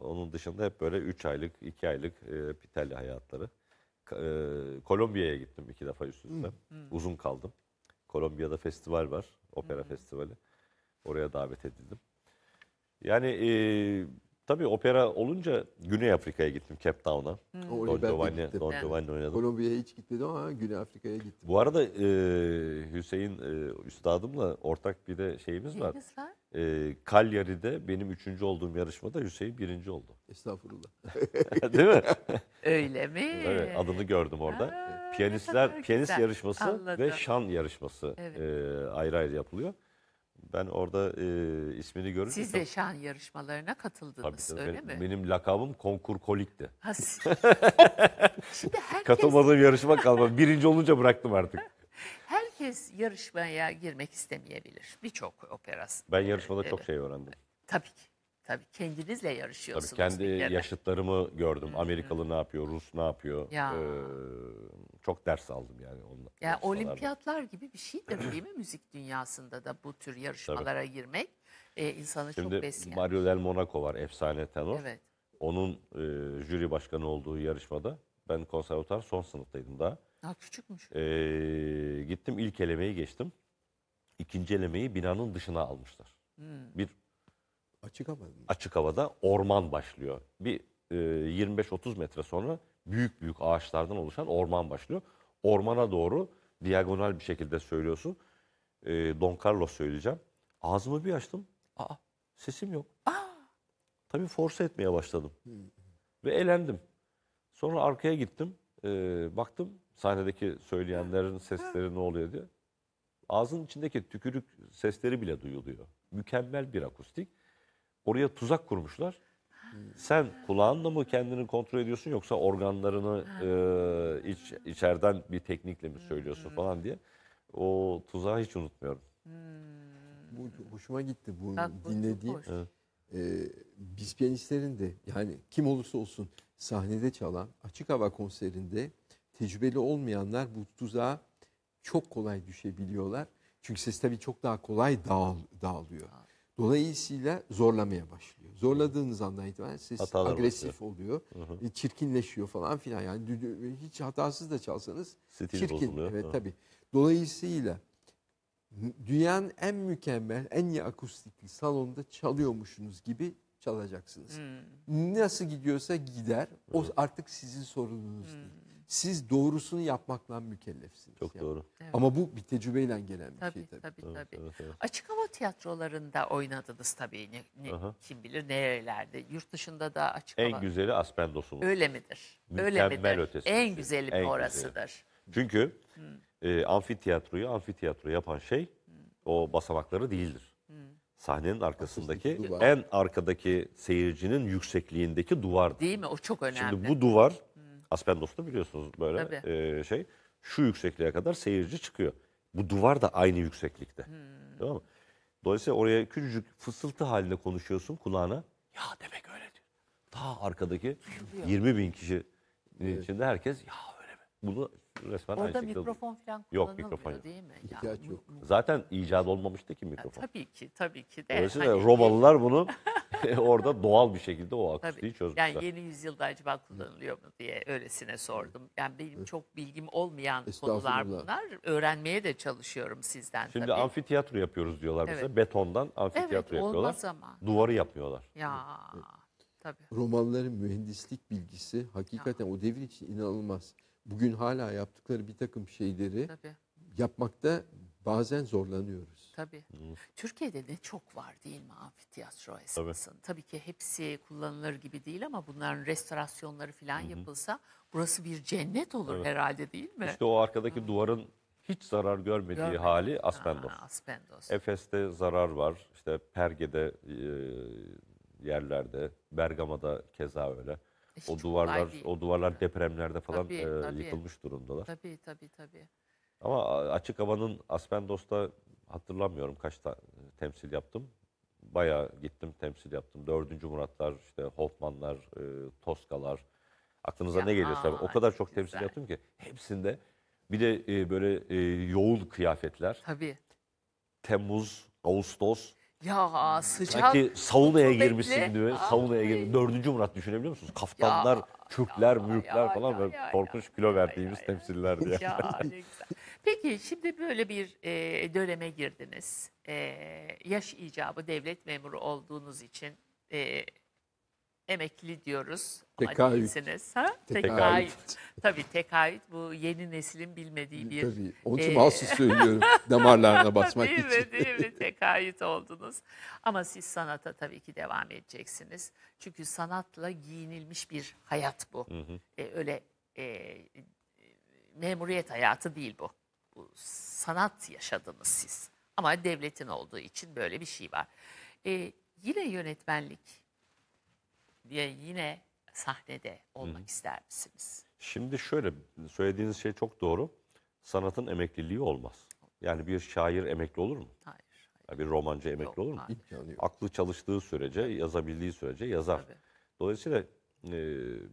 Onun dışında hep böyle 3 aylık, 2 aylık e, Pitelli hayatları. E, Kolombiya'ya gittim iki defa üst üste. Hmm. hmm. Uzun kaldım. Kolombiya'da festival var. Opera hmm. festivali. Oraya davet edildim. Yani e, tabii opera olunca Güney Afrika'ya gittim Cape Town'a. Hmm. Don Giovanni, Don Giovanni oynadım. Kolombiya'ya hiç gitmedim ama Güney Afrika'ya gittim. Bu arada e, Hüseyin e, üstadımla ortak bir de şeyimiz var. Neyiniz var? e, ee, Kalyari'de benim üçüncü olduğum yarışmada Hüseyin birinci oldu. Estağfurullah. Değil mi? Öyle mi? Evet, adını gördüm orada. Aa, Piyanistler, piyanist güzel. yarışması Anladım. ve şan yarışması evet. e, ayrı ayrı yapılıyor. Ben orada e, ismini görünce... Siz de şan yarışmalarına katıldınız tabii, tabii. öyle benim, mi? Benim lakabım konkur kolikti. Şimdi herkes... Katılmadığım yarışma kalmadı. Birinci olunca bıraktım artık. Her herkes yarışmaya girmek istemeyebilir. Birçok operasyon. Ben yarışmada e, çok şey öğrendim. Tabii ki. Tabii kendinizle yarışıyorsunuz. Tabii kendi yaşıtlarımı gördüm. Amerikalı ne yapıyor, Rus ne yapıyor. Ya. Ee, çok ders aldım yani onunla. Ya olimpiyatlar gibi bir şeydir değil mi müzik dünyasında da bu tür yarışmalara Tabii. girmek e, insanı Şimdi çok besleyen. Şimdi Mario Del şey. Monaco var efsane tenor. Evet. Onun e, jüri başkanı olduğu yarışmada ben konservatuar son sınıftaydım daha. Ha küçükmüş. Ee, gittim ilk elemeyi geçtim. İkinci elemeyi binanın dışına almışlar. Hmm. Bir Açık havada. açık havada orman başlıyor. Bir e, 25-30 metre sonra büyük büyük ağaçlardan oluşan orman başlıyor. Ormana doğru diagonal bir şekilde söylüyorsun. E, Don Carlos söyleyeceğim. Ağzımı bir açtım. Aa sesim yok. Tabii force etmeye başladım. Hmm. Ve elendim. Sonra arkaya gittim. e, baktım sahnedeki söyleyenlerin sesleri ne oluyor diye. Ağzının içindeki tükürük sesleri bile duyuluyor. Mükemmel bir akustik. Oraya tuzak kurmuşlar. Sen kulağınla mı kendini kontrol ediyorsun yoksa organlarını e, iç, içeriden bir teknikle mi söylüyorsun falan diye. O tuzağı hiç unutmuyorum. Hmm. Bu hoşuma gitti bu dinlediğim. çok Ee, biz piyanistlerin de yani kim olursa olsun sahnede çalan açık hava konserinde tecrübeli olmayanlar bu tuzağa çok kolay düşebiliyorlar. Çünkü ses tabii çok daha kolay dağıl, dağılıyor. Dolayısıyla zorlamaya başlıyor. Zorladığınız andan itibaren ses Hatalar agresif başlıyor. oluyor. Hı hı. Çirkinleşiyor falan filan. Yani hiç hatasız da çalsanız Stil çirkin. Bozuluyor. Evet hı. tabii. Dolayısıyla dünyanın en mükemmel, en iyi akustikli salonda çalıyormuşsunuz gibi çalacaksınız. Hmm. Nasıl gidiyorsa gider. O artık sizin sorununuz hmm. değil siz doğrusunu yapmakla mükellefsiniz. Çok yani. doğru. Evet. Ama bu bir tecrübeyle gelen bir tabii, şey tabii. Tabii tabii. tabii. Evet, evet. Açık hava tiyatrolarında oynadınız tabii. Ne, ne, kim bilir nerelerde. Yurt dışında da açık en hava. En güzeli Aspendos'un. Öyle midir? Mükemmel Öyle midir? ötesi. En şey. güzeli en orasıdır. Güzeli. Çünkü hmm. e, amfitiyatroyu amfitiyatro yapan şey hmm. o basamakları değildir. Hmm. Sahnenin arkasındaki en arkadaki seyircinin yüksekliğindeki duvar. Değil mi? O çok önemli. Şimdi bu duvar Aspendos'ta biliyorsunuz böyle e, şey. Şu yüksekliğe kadar seyirci çıkıyor. Bu duvar da aynı yükseklikte. Hmm. Tamam mı? Dolayısıyla oraya küçücük fısıltı halinde konuşuyorsun kulağına. Ya demek öyle diyor. Daha arkadaki 20 bin kişi içinde herkes ya öyle mi? Bunu resmen Orada aynı mikrofon falan Yok, mikrofon yok. değil mi? İhtiyaç yok. Zaten icat olmamıştı ki mikrofon. Tabii ki, tabii ki de. Dolayısıyla Hani- Romalılar bunu orada doğal bir şekilde o akustiği Tabii. çözmüşler. Yani yeni yüzyılda acaba kullanılıyor mu diye öylesine sordum. Yani benim çok bilgim olmayan konular bunlar. Öğrenmeye de çalışıyorum sizden Şimdi tabii. amfiteyatro yapıyoruz diyorlar Evet. mesela. Betondan amfiteyatro evet, yapıyorlar. Evet, olmaz ama. Duvarı yapmıyorlar. Ya, tabii. Romalıların mühendislik bilgisi hakikaten o devir için inanılmaz bugün hala yaptıkları bir takım şeyleri Tabii. yapmakta bazen zorlanıyoruz. Tabii. Hı. Türkiye'de ne çok var değil mi amfiteyatro esasında? Tabii. Tabii ki hepsi kullanılır gibi değil ama bunların restorasyonları falan Hı -hı. yapılsa burası bir cennet olur evet. herhalde değil mi? İşte o arkadaki Hı. duvarın hiç zarar görmediği Görmedim. hali Aspendos. Aa, Aspendos. Efes'te zarar var. İşte Perge'de e, yerlerde, Bergama'da keza öyle. Hiç o duvarlar o duvarlar depremlerde falan tabii, e, tabii. yıkılmış durumdalar. Tabii tabii tabii. Ama açık havanın Aspendos'ta hatırlamıyorum kaç ta, temsil yaptım. Bayağı gittim temsil yaptım. Dördüncü Muratlar, işte Hoffmanlar, e, Toskalar. Aklınıza ya, ne gelirse aa, o kadar çok güzel. temsil yaptım ki hepsinde bir de e, böyle e, yoğun kıyafetler. Tabii. Temmuz, Ağustos ya sıcak. Sanki saunaya girmişsin gibi. Saunaya girmiş. Dördüncü Murat düşünebiliyor musunuz? Kaftanlar, ya, kürkler, ya, mürkler ya, falan ya, böyle ya, korkunç ya, kilo ya, verdiğimiz ya, temsiller diye. Ya, yani. Peki şimdi böyle bir e, döneme girdiniz. E, yaş icabı devlet memuru olduğunuz için e, emekli diyoruz. Tekahüt. ha? Tekahüt. Tabii tekahüt bu yeni neslin bilmediği bir... Tabii. Onun için e... mahsus söylüyorum damarlarına basmak değil için. Mi, değil mi? Tekahüt oldunuz. Ama siz sanata tabii ki devam edeceksiniz. Çünkü sanatla giyinilmiş bir hayat bu. Hı hı. E, öyle e, memuriyet hayatı değil bu. bu. Sanat yaşadınız siz. Ama devletin olduğu için böyle bir şey var. E, yine yönetmenlik diye yine sahnede olmak Hı. ister misiniz? Şimdi şöyle söylediğiniz şey çok doğru. Sanatın emekliliği olmaz. Yani bir şair emekli olur mu? Hayır. hayır. Bir romancı emekli Yok, olur mu? Hayır. Aklı çalıştığı sürece, yazabildiği sürece yazar. Tabii. Dolayısıyla e,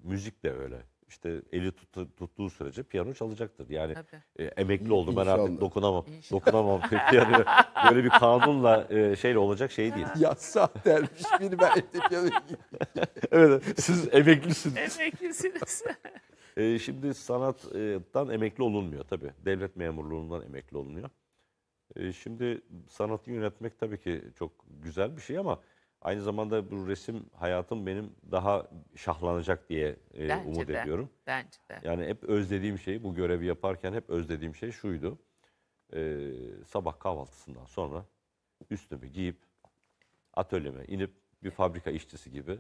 müzik de öyle işte eli tut, tuttuğu sürece piyano çalacaktır. Yani e, emekli oldum ben artık dokunamam. İnşallah. Dokunamam piyanoya. Böyle bir kanunla e, şeyle olacak şey değil. Yatsa dermiş bir ben de evet siz emeklisiniz. Emeklisiniz. e, şimdi sanattan emekli olunmuyor tabii. Devlet memurluğundan emekli olunuyor. E, şimdi sanatı yönetmek tabii ki çok güzel bir şey ama Aynı zamanda bu resim hayatım benim daha şahlanacak diye e, bence umut de, ediyorum. Bence de. Yani hep özlediğim şey, bu görevi yaparken hep özlediğim şey şuydu. E, sabah kahvaltısından sonra üstümü giyip atölyeme inip bir fabrika işçisi gibi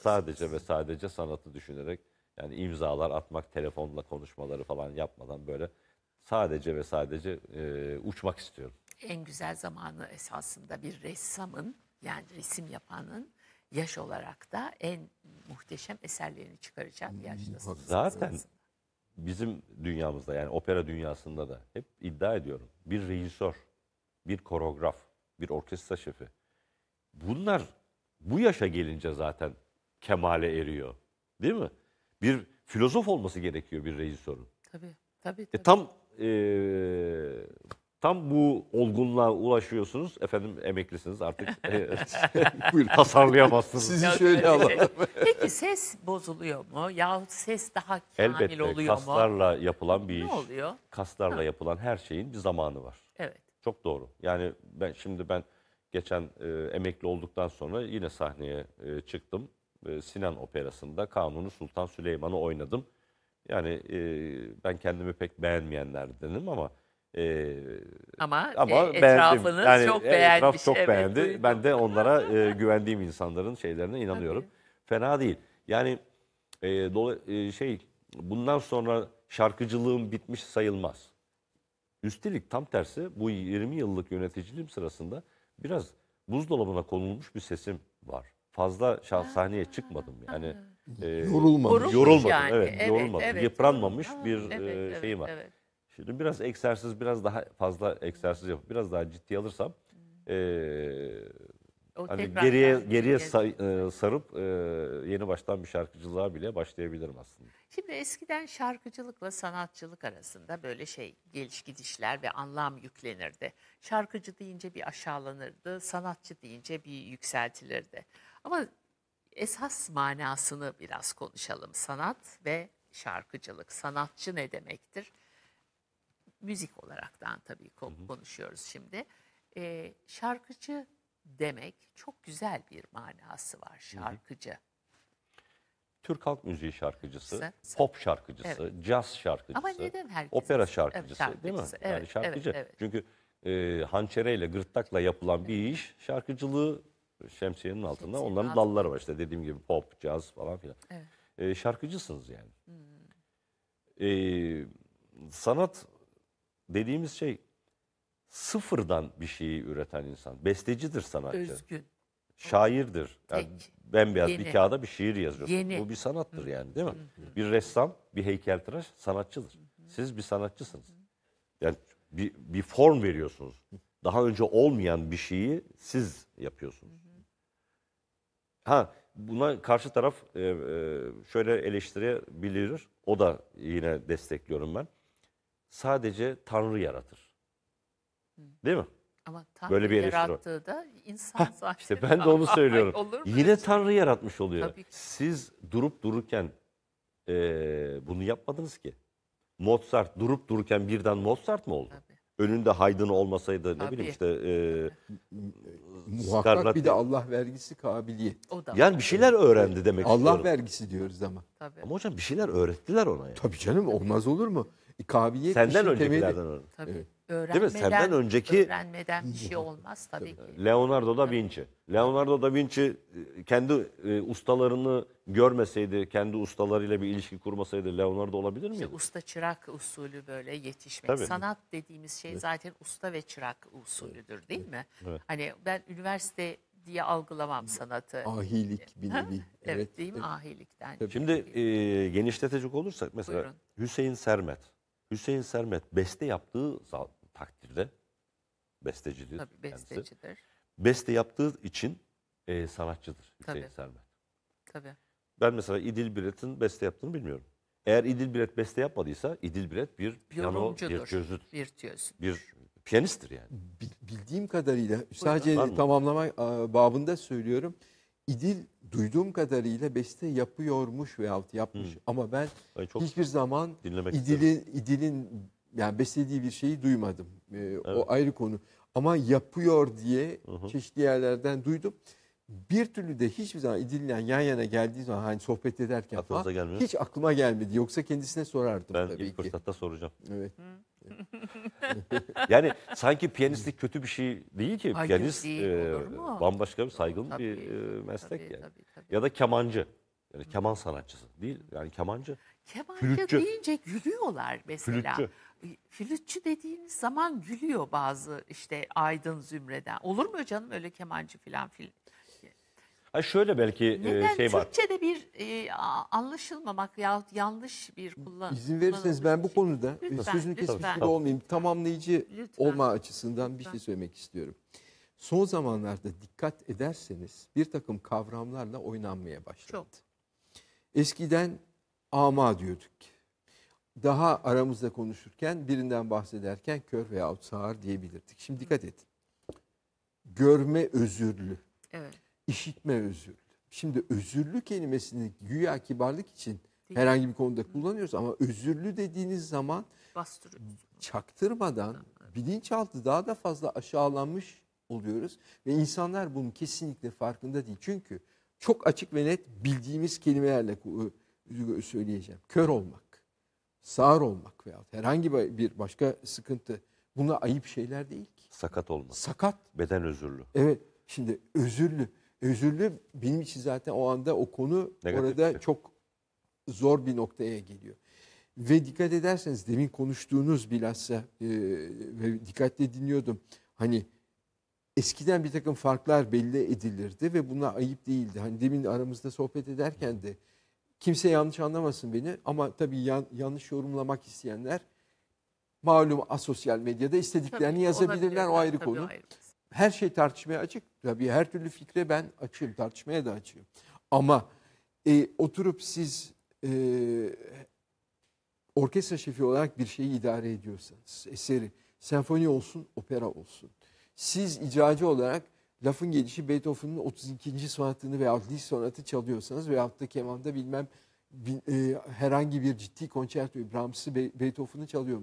sadece ve sadece sanatı düşünerek yani imzalar atmak, telefonla konuşmaları falan yapmadan böyle sadece ve sadece e, uçmak istiyorum. En güzel zamanı esasında bir ressamın yani resim yapanın yaş olarak da en muhteşem eserlerini çıkaracak hmm. yaştasınız. Zaten bizim dünyamızda yani opera dünyasında da hep iddia ediyorum. Bir rejisör, bir koreograf, bir orkestra şefi. Bunlar bu yaşa gelince zaten kemale eriyor. Değil mi? Bir filozof olması gerekiyor bir rejisörün. Tabii. Tabii, e tabii. E, tam e, Tam bu olgunluğa ulaşıyorsunuz. Efendim emeklisiniz artık. Ee, Buyurun. Tasarlayamazsınız. Sizi şöyle alalım. Şey. Peki ses bozuluyor mu? Yahut ses daha kamil Elbette oluyor mu? kaslarla yapılan bir Ne iş. oluyor? Kaslarla yapılan her şeyin bir zamanı var. Evet. Çok doğru. Yani ben şimdi ben geçen e, emekli olduktan sonra yine sahneye e, çıktım. E, Sinan Operası'nda Kanuni Sultan Süleyman'ı oynadım. Yani e, ben kendimi pek beğenmeyenlerdenim ama e, ama ama e, etrafını yani, çok e, beğenmiş. Etraf çok evet, beğendi. Duydum. Ben de onlara e, güvendiğim insanların şeylerine inanıyorum. Tabii. Fena değil. Yani e, dola, e, şey bundan sonra şarkıcılığım bitmiş sayılmaz. Üstelik tam tersi bu 20 yıllık yöneticiliğim sırasında biraz buzdolabına konulmuş bir sesim var. Fazla şah sahneye çıkmadım yani. E, yorulmadım. Yorulmadım yani. evet, evet yorulmadım. Evet, Yıpranmamış evet, bir evet, şeyim var. Evet. Şimdi biraz egzersiz, biraz daha fazla egzersiz yapıp biraz daha ciddi alırsam e, hani geriye geriye gezdiriyor. e, sarıp e, yeni baştan bir şarkıcılığa bile başlayabilirim aslında. Şimdi eskiden şarkıcılıkla sanatçılık arasında böyle şey geliş gidişler ve anlam yüklenirdi. Şarkıcı deyince bir aşağılanırdı, sanatçı deyince bir yükseltilirdi. Ama esas manasını biraz konuşalım. Sanat ve şarkıcılık. Sanatçı ne demektir? müzik olaraktan tabii ko hı hı. konuşuyoruz şimdi. E, şarkıcı demek çok güzel bir manası var şarkıcı. Türk halk müziği şarkıcısı, Sı, sı. pop şarkıcısı, evet. caz şarkıcısı, Ama neden herkes? opera şarkıcısı, şarkıcısı değil mi? Evet, yani şarkıcı. Evet, evet. Çünkü e, hançereyle, gırtlakla yapılan bir iş şarkıcılığı şemsiyenin altında. Şemsiyenin Onların altında. dalları var işte dediğim gibi pop, caz falan filan. Evet. E, şarkıcısınız yani. Hmm. E, sanat dediğimiz şey sıfırdan bir şeyi üreten insan. Bestecidir sanatçı. Özgün. Şairdir. Yani Tek. bembeyaz Yeni. bir kağıda bir şiir yazıyorsun. Yeni. Bu bir sanattır yani değil mi? Bir ressam, bir heykeltıraş sanatçıdır. Siz bir sanatçısınız. Yani bir, bir form veriyorsunuz. Daha önce olmayan bir şeyi siz yapıyorsunuz. Ha buna karşı taraf e, e, şöyle eleştirebilir. O da yine destekliyorum ben sadece Tanrı yaratır. Değil mi? Ama Tanrı Böyle bir eleştiri var. yarattığı da insan zaten. İşte ben de onu söylüyorum. Ay, Yine öyle Tanrı yaratmış oluyor. Tabii Siz durup dururken e, bunu yapmadınız ki. Mozart durup dururken birden Mozart mı oldu? Tabii. Önünde Haydn olmasaydı ne Tabii. bileyim işte e, Muhakkak bir de Allah vergisi kabiliyet. O da yani bir şeyler öğrendi demek Allah istiyorum. vergisi diyoruz ama. Tabii. Ama hocam bir şeyler öğrettiler ona yani. Tabii canım olmaz olur mu? Kaviye Senden öncekilerden temeli... Tabii. Evet. Öğrenmeden, Değil mi? Senden önceki öğrenmeden bir şey olmaz tabii ki. Leonardo da Vinci. Leonardo da Vinci e, kendi e, ustalarını görmeseydi, kendi ustalarıyla bir ilişki kurmasaydı Leonardo olabilir miydi? İşte usta çırak usulü böyle yetişmek. Tabii. Sanat dediğimiz şey zaten usta ve çırak usulüdür değil mi? Evet. Hani ben üniversite diye algılamam sanatı. Ahilik bir nevi. Evet, evet değil mi? Evet. Ahilikten. Şimdi e, genişletecek olursak mesela Buyurun. Hüseyin Sermet. Hüseyin Sermet beste yaptığı takdirde bestecidir. Tabii bestecidir. Kendisi. Beste yaptığı için e, sanatçıdır Hüseyin Tabii. Sermet. Tabii. Ben mesela İdil Biret'in beste yaptığını bilmiyorum. Eğer İdil Biret beste yapmadıysa İdil Biret bir piyano virtüözüdür. Virtüözüdür. Bir piyanisttir yani. Bildiğim kadarıyla sadece Buyurun. babında söylüyorum. İdil duyduğum kadarıyla beste yapıyormuş veyahut yapmış. Hı. Ama ben çok hiçbir zaman dinlemek İdil'in İdil'in yani beslediği bir şeyi duymadım. Ee, evet. O ayrı konu. Ama yapıyor diye hı hı. çeşitli yerlerden duydum. Bir türlü de hiçbir zaman İdil'le yan yana geldiği zaman hani sohbet ederken falan, hiç aklıma gelmedi. Yoksa kendisine sorardım ben tabii ki. Ben ilk fırsatta soracağım. Evet. Hı. yani sanki piyanistlik kötü bir şey değil ki. Hayır, Piyanist değil, e, bambaşka bir saygın Tabii, bir e, meslek tabii, yani. tabii, tabii. Ya da kemancı. Yani keman sanatçısı değil yani kemancı. Kemancı Flütçü. deyince gülüyorlar mesela. Flütçü. Flütçü dediğiniz zaman gülüyor bazı işte Aydın Zümre'den. Olur mu canım öyle kemancı falan fil? Ha şöyle belki e, Neden? şey var. Türkçe'de bir e, anlaşılmamak yahut yanlış bir kullan. İzin verirseniz ben bu şey. konuda e, lütfen, sözünü kesmiş gibi olmayayım. Tamamlayıcı lütfen. olma açısından lütfen. bir şey söylemek istiyorum. Son zamanlarda dikkat ederseniz bir takım kavramlarla oynanmaya başladı. Çok. Eskiden ama diyorduk. Daha aramızda konuşurken birinden bahsederken kör veya sağır diyebilirdik. Şimdi dikkat edin. Görme özürlü. Evet işitme özürlü. Şimdi özürlü kelimesini güya kibarlık için Değil herhangi bir konuda kullanıyoruz ama özürlü dediğiniz zaman çaktırmadan bilinçaltı daha da fazla aşağılanmış oluyoruz ve insanlar bunun kesinlikle farkında değil. Çünkü çok açık ve net bildiğimiz kelimelerle ıı, söyleyeceğim. Kör olmak, sağır olmak veya herhangi bir başka sıkıntı bunlar ayıp şeyler değil ki. Sakat olmak. Sakat. Beden özürlü. Evet. Şimdi özürlü özürlü benim için zaten o anda o konu Negatif orada şey. çok zor bir noktaya geliyor. Ve dikkat ederseniz demin konuştuğunuz bilhassa e, ve dikkatle dinliyordum. Hani eskiden bir takım farklar belli edilirdi ve buna ayıp değildi. Hani demin aramızda sohbet ederken de kimse yanlış anlamasın beni ama tabii yan, yanlış yorumlamak isteyenler malum asosyal medyada istediklerini tabii, yazabilirler o ayrı konu. Ayrı her şey tartışmaya açık. Tabii her türlü fikre ben açığım, tartışmaya da açığım. Ama e, oturup siz e, orkestra şefi olarak bir şeyi idare ediyorsanız, eseri, senfoni olsun, opera olsun. Siz icracı olarak lafın gelişi Beethoven'ın 32. sonatını veya Liszt sonatı çalıyorsanız veyahut da kemanda bilmem e, herhangi bir ciddi konçerto Brahms'ı Beethoven'ı çalıyor.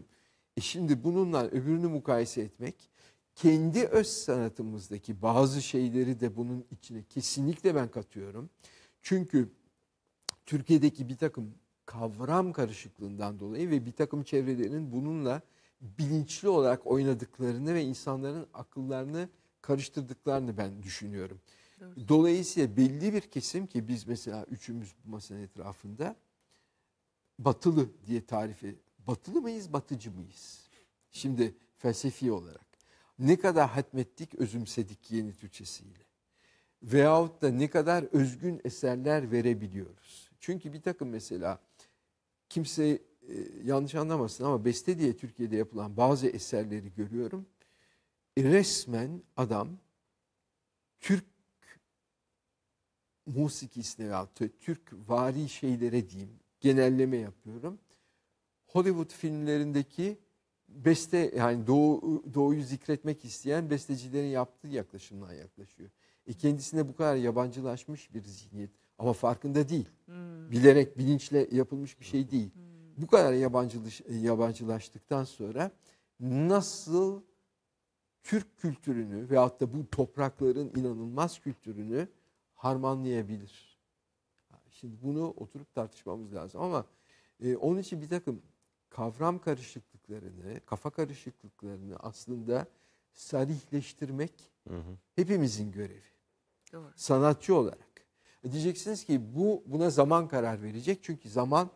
E şimdi bununla öbürünü mukayese etmek kendi öz sanatımızdaki bazı şeyleri de bunun içine kesinlikle ben katıyorum. Çünkü Türkiye'deki bir takım kavram karışıklığından dolayı ve bir takım çevrelerinin bununla bilinçli olarak oynadıklarını ve insanların akıllarını karıştırdıklarını ben düşünüyorum. Evet. Dolayısıyla belli bir kesim ki biz mesela üçümüz bu masanın etrafında batılı diye tarifi batılı mıyız batıcı mıyız? Şimdi felsefi olarak ne kadar hatmettik özümsedik yeni Türkçesiyle. Veyahut da ne kadar özgün eserler verebiliyoruz. Çünkü bir takım mesela kimse e, yanlış anlamasın ama beste diye Türkiye'de yapılan bazı eserleri görüyorum. E, resmen adam Türk musikisine veyahut Türk vari şeylere diyeyim genelleme yapıyorum. Hollywood filmlerindeki beste yani doğu doğuyu zikretmek isteyen bestecilerin yaptığı yaklaşımdan yaklaşıyor. E kendisine bu kadar yabancılaşmış bir zihniyet ama farkında değil. Hmm. Bilerek bilinçle yapılmış bir şey hmm. değil. Hmm. Bu kadar yabancılaş, e, yabancılaştıktan sonra nasıl Türk kültürünü veyahut da bu toprakların inanılmaz kültürünü harmanlayabilir? Şimdi bunu oturup tartışmamız lazım ama e, onun için bir takım kavram karışık karışıklıklarını, kafa karışıklıklarını aslında salihleştirmek hı hı. hepimizin görevi. Doğru. Sanatçı olarak. E, diyeceksiniz ki bu buna zaman karar verecek. Çünkü zaman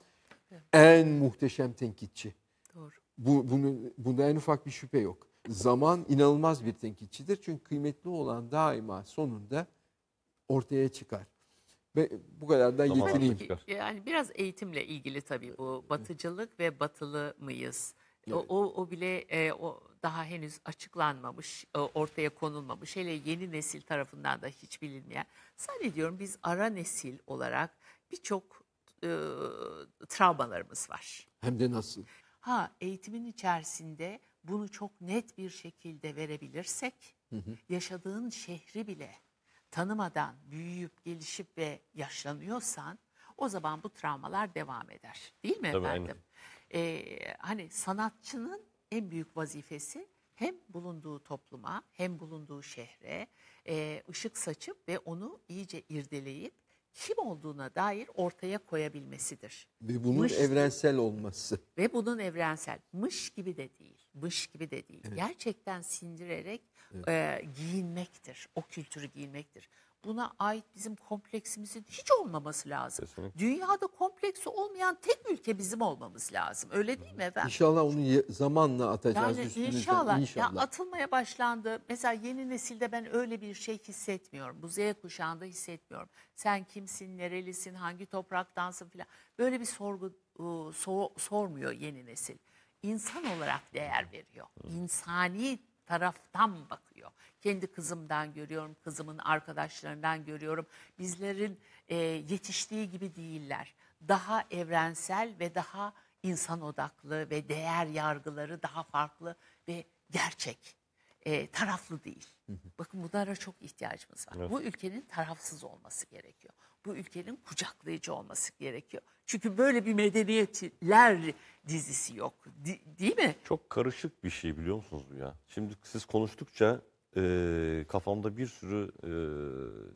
en muhteşem tenkitçi. Doğru. Bu, bunu, bunda en ufak bir şüphe yok. Zaman inanılmaz bir tenkitçidir. Çünkü kıymetli olan daima sonunda ortaya çıkar. Ve bu kadar da yetineyim. Yani biraz eğitimle ilgili tabii bu batıcılık ve batılı mıyız? Evet. O, o bile e, o daha henüz açıklanmamış, e, ortaya konulmamış. Hele yeni nesil tarafından da hiç bilinmeyen. Zannediyorum biz ara nesil olarak birçok e, travmalarımız var. Hem de nasıl? Ha eğitimin içerisinde bunu çok net bir şekilde verebilirsek hı hı. yaşadığın şehri bile tanımadan büyüyüp gelişip ve yaşlanıyorsan o zaman bu travmalar devam eder. Değil mi Tabii efendim? Aynen e, hani sanatçının en büyük vazifesi hem bulunduğu topluma hem bulunduğu şehre e, ışık saçıp ve onu iyice irdeleyip kim olduğuna dair ortaya koyabilmesidir. Ve bunun Mış, evrensel olması. Ve bunun evrensel. Mış gibi de değil. Mış gibi de değil. Evet. Gerçekten sindirerek evet. e, giyinmektir. O kültürü giyinmektir buna ait bizim kompleksimizin hiç olmaması lazım. Kesinlikle. Dünyada kompleksi olmayan tek ülke bizim olmamız lazım. Öyle değil mi efendim? İnşallah onu zamanla atacağız yani üstümüzden. Inşallah. inşallah. Yani atılmaya başlandı. Mesela yeni nesilde ben öyle bir şey hissetmiyorum. Bu Z kuşağında hissetmiyorum. Sen kimsin, nerelisin, hangi topraktansın filan. Böyle bir sorgu ıı, so, sormuyor yeni nesil. İnsan olarak değer veriyor. İnsani taraftan bak görüyor. Kendi kızımdan görüyorum, kızımın arkadaşlarından görüyorum. Bizlerin e, yetiştiği gibi değiller. Daha evrensel ve daha insan odaklı ve değer yargıları daha farklı ve gerçek, e, taraflı değil. Bakın bunlara çok ihtiyacımız var. Evet. Bu ülkenin tarafsız olması gerekiyor. Bu ülkenin kucaklayıcı olması gerekiyor. Çünkü böyle bir medeniyetler dizisi yok. Di, değil mi? Çok karışık bir şey biliyor musunuz bu ya? Şimdi siz konuştukça e, kafamda bir sürü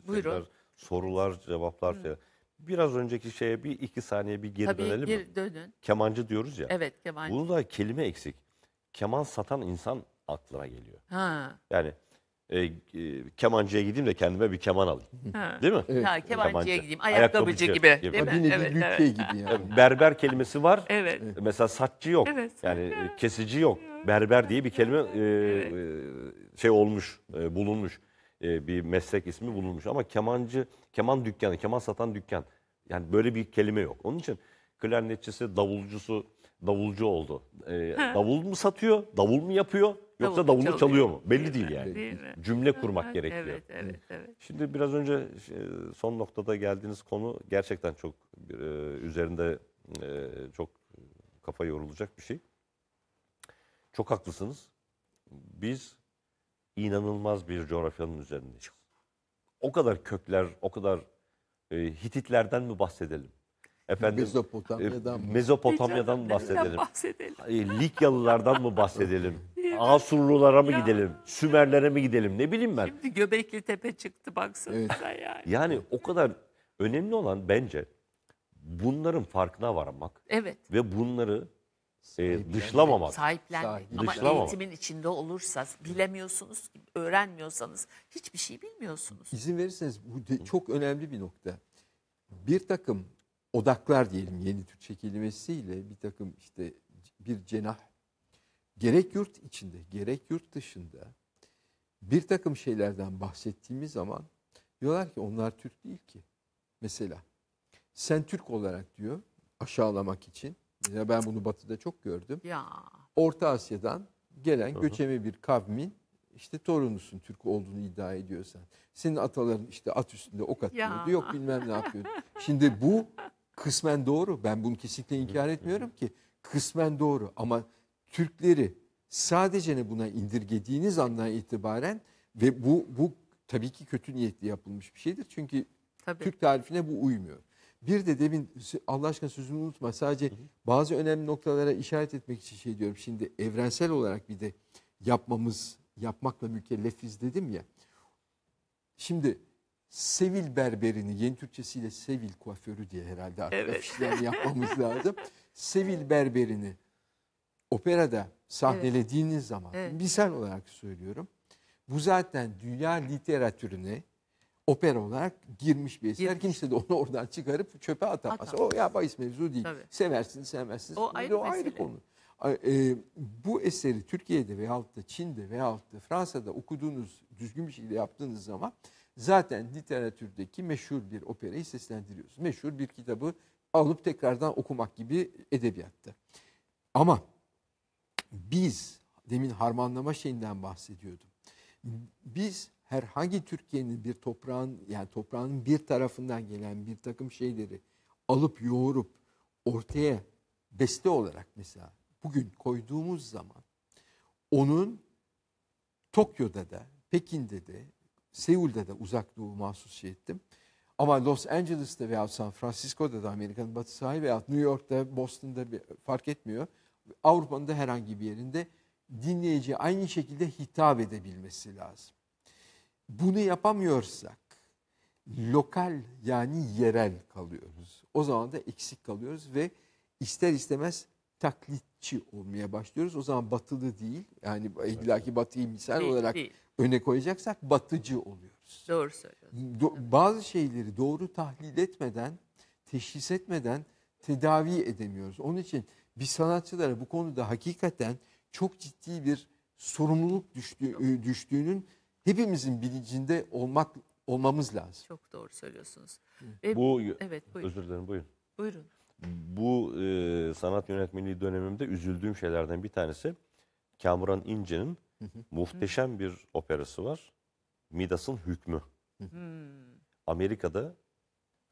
e, şeyler, sorular, cevaplar. Şey. Biraz önceki şeye bir iki saniye bir geri Tabii, dönelim Tabii. dönün. Kemancı diyoruz ya. Evet kemancı. Burada kelime eksik. Keman satan insan aklına geliyor. Ha. Yani e, e, kemancıya gideyim de kendime bir keman alayım. Ha. Değil mi? Evet. Ha, kemancıya Kemancı. gideyim. Ayakkabıcı, Ayakkabıcı gibi. gibi. Değil mi? Bir evet, evet. gibi yani. Berber kelimesi var. Evet. Mesela saççı yok. Evet. Yani e, kesici yok berber diye bir kelime e, e, şey olmuş, e, bulunmuş. E, bir meslek ismi bulunmuş ama kemancı, keman dükkanı, keman satan dükkan. Yani böyle bir kelime yok. Onun için klarnetçisi, davulcusu, davulcu oldu. E, davul mu satıyor, davul mu yapıyor yoksa Davul mu çalıyor. mu? Belli değil yani. Değil Cümle kurmak gerekiyor. Evet, evet, evet. Şimdi biraz önce e, son noktada geldiğiniz konu gerçekten çok e, üzerinde e, çok kafa yorulacak bir şey. Çok haklısınız. Biz inanılmaz bir coğrafyanın üzerindeyiz. O kadar kökler, o kadar e, Hititlerden mi bahsedelim? Efendim, Mezopotamya'dan, e, Mezopotamya'dan mı bahsedelim? bahsedelim. E, Likyalılardan mı bahsedelim? Asurlulara mı ya. gidelim? Sümerlere mi gidelim? Ne bileyim ben. Şimdi Göbekli Tepe çıktı baksanıza evet. yani. Yani o kadar önemli olan bence bunların farkına varmak. Evet. Ve bunları e, dışlamamak. Sahiplenmek. Ama eğitimin içinde olursa bilemiyorsunuz, öğrenmiyorsanız hiçbir şey bilmiyorsunuz. İzin verirseniz bu çok önemli bir nokta. Bir takım odaklar diyelim yeni Türkçe kelimesiyle bir takım işte bir cenah gerek yurt içinde gerek yurt dışında bir takım şeylerden bahsettiğimiz zaman diyorlar ki onlar Türk değil ki. Mesela sen Türk olarak diyor aşağılamak için ya ben bunu batıda çok gördüm. Ya. Orta Asya'dan gelen hı göçeme bir kavmin işte torunusun Türk olduğunu iddia ediyorsan. Senin ataların işte at üstünde ok atıyordu ya. yok bilmem ne yapıyordu. Şimdi bu kısmen doğru. Ben bunu kesinlikle inkar etmiyorum ki. Kısmen doğru ama Türkleri sadece ne buna indirgediğiniz andan itibaren ve bu bu tabii ki kötü niyetli yapılmış bir şeydir. Çünkü tabii. Türk tarifine bu uymuyor. Bir de demin Allah aşkına sözünü unutma. Sadece bazı önemli noktalara işaret etmek için şey diyorum. Şimdi evrensel olarak bir de yapmamız, yapmakla mükellefiz dedim ya. Şimdi Sevil berberini, yeni Türkçesiyle Sevil kuaförü diye herhalde artık evet. yapmamız lazım. Sevil berberini operada sahnelediğiniz evet. zaman, evet. misal olarak söylüyorum. Bu zaten dünya literatürüne opera olarak girmiş bir eser. Girmiş. Kimse de onu oradan çıkarıp çöpe atamaz. atamaz. O ya bahis mevzu değil. Tabii. Seversiniz, sevmezsiniz. O ayrı, o ayrı konu. E, bu eseri Türkiye'de veyahut da Çin'de veyahut da Fransa'da okuduğunuz, düzgün bir şekilde yaptığınız zaman zaten literatürdeki meşhur bir operayı seslendiriyorsunuz. Meşhur bir kitabı alıp tekrardan okumak gibi edebiyatta. Ama biz demin harmanlama şeyinden bahsediyordum. Biz herhangi Türkiye'nin bir toprağın yani toprağın bir tarafından gelen bir takım şeyleri alıp yoğurup ortaya beste olarak mesela bugün koyduğumuz zaman onun Tokyo'da da, Pekin'de de, Seul'de de uzak doğu mahsus şey ettim. Ama Los Angeles'ta veya San Francisco'da da Amerika'nın batı sahili veya New York'ta, Boston'da bir, fark etmiyor. Avrupa'nın da herhangi bir yerinde dinleyici aynı şekilde hitap edebilmesi lazım. Bunu yapamıyorsak lokal yani yerel kalıyoruz. O zaman da eksik kalıyoruz ve ister istemez taklitçi olmaya başlıyoruz. O zaman batılı değil yani illaki batıyı misal olarak değil. öne koyacaksak batıcı oluyoruz. Doğru söylüyorsun. Do- bazı şeyleri doğru tahlil etmeden, teşhis etmeden tedavi edemiyoruz. Onun için biz sanatçılara bu konuda hakikaten çok ciddi bir sorumluluk düştü- düştüğünün hepimizin bilincinde olmak olmamız lazım. Çok doğru söylüyorsunuz. Ve, Bu evet buyurun. özür dilerim buyurun. Buyurun. Bu e, sanat yönetmenliği dönemimde üzüldüğüm şeylerden bir tanesi Kamuran İnce'nin muhteşem bir operası var. Midas'ın Hükmü. Hmm. Amerika'da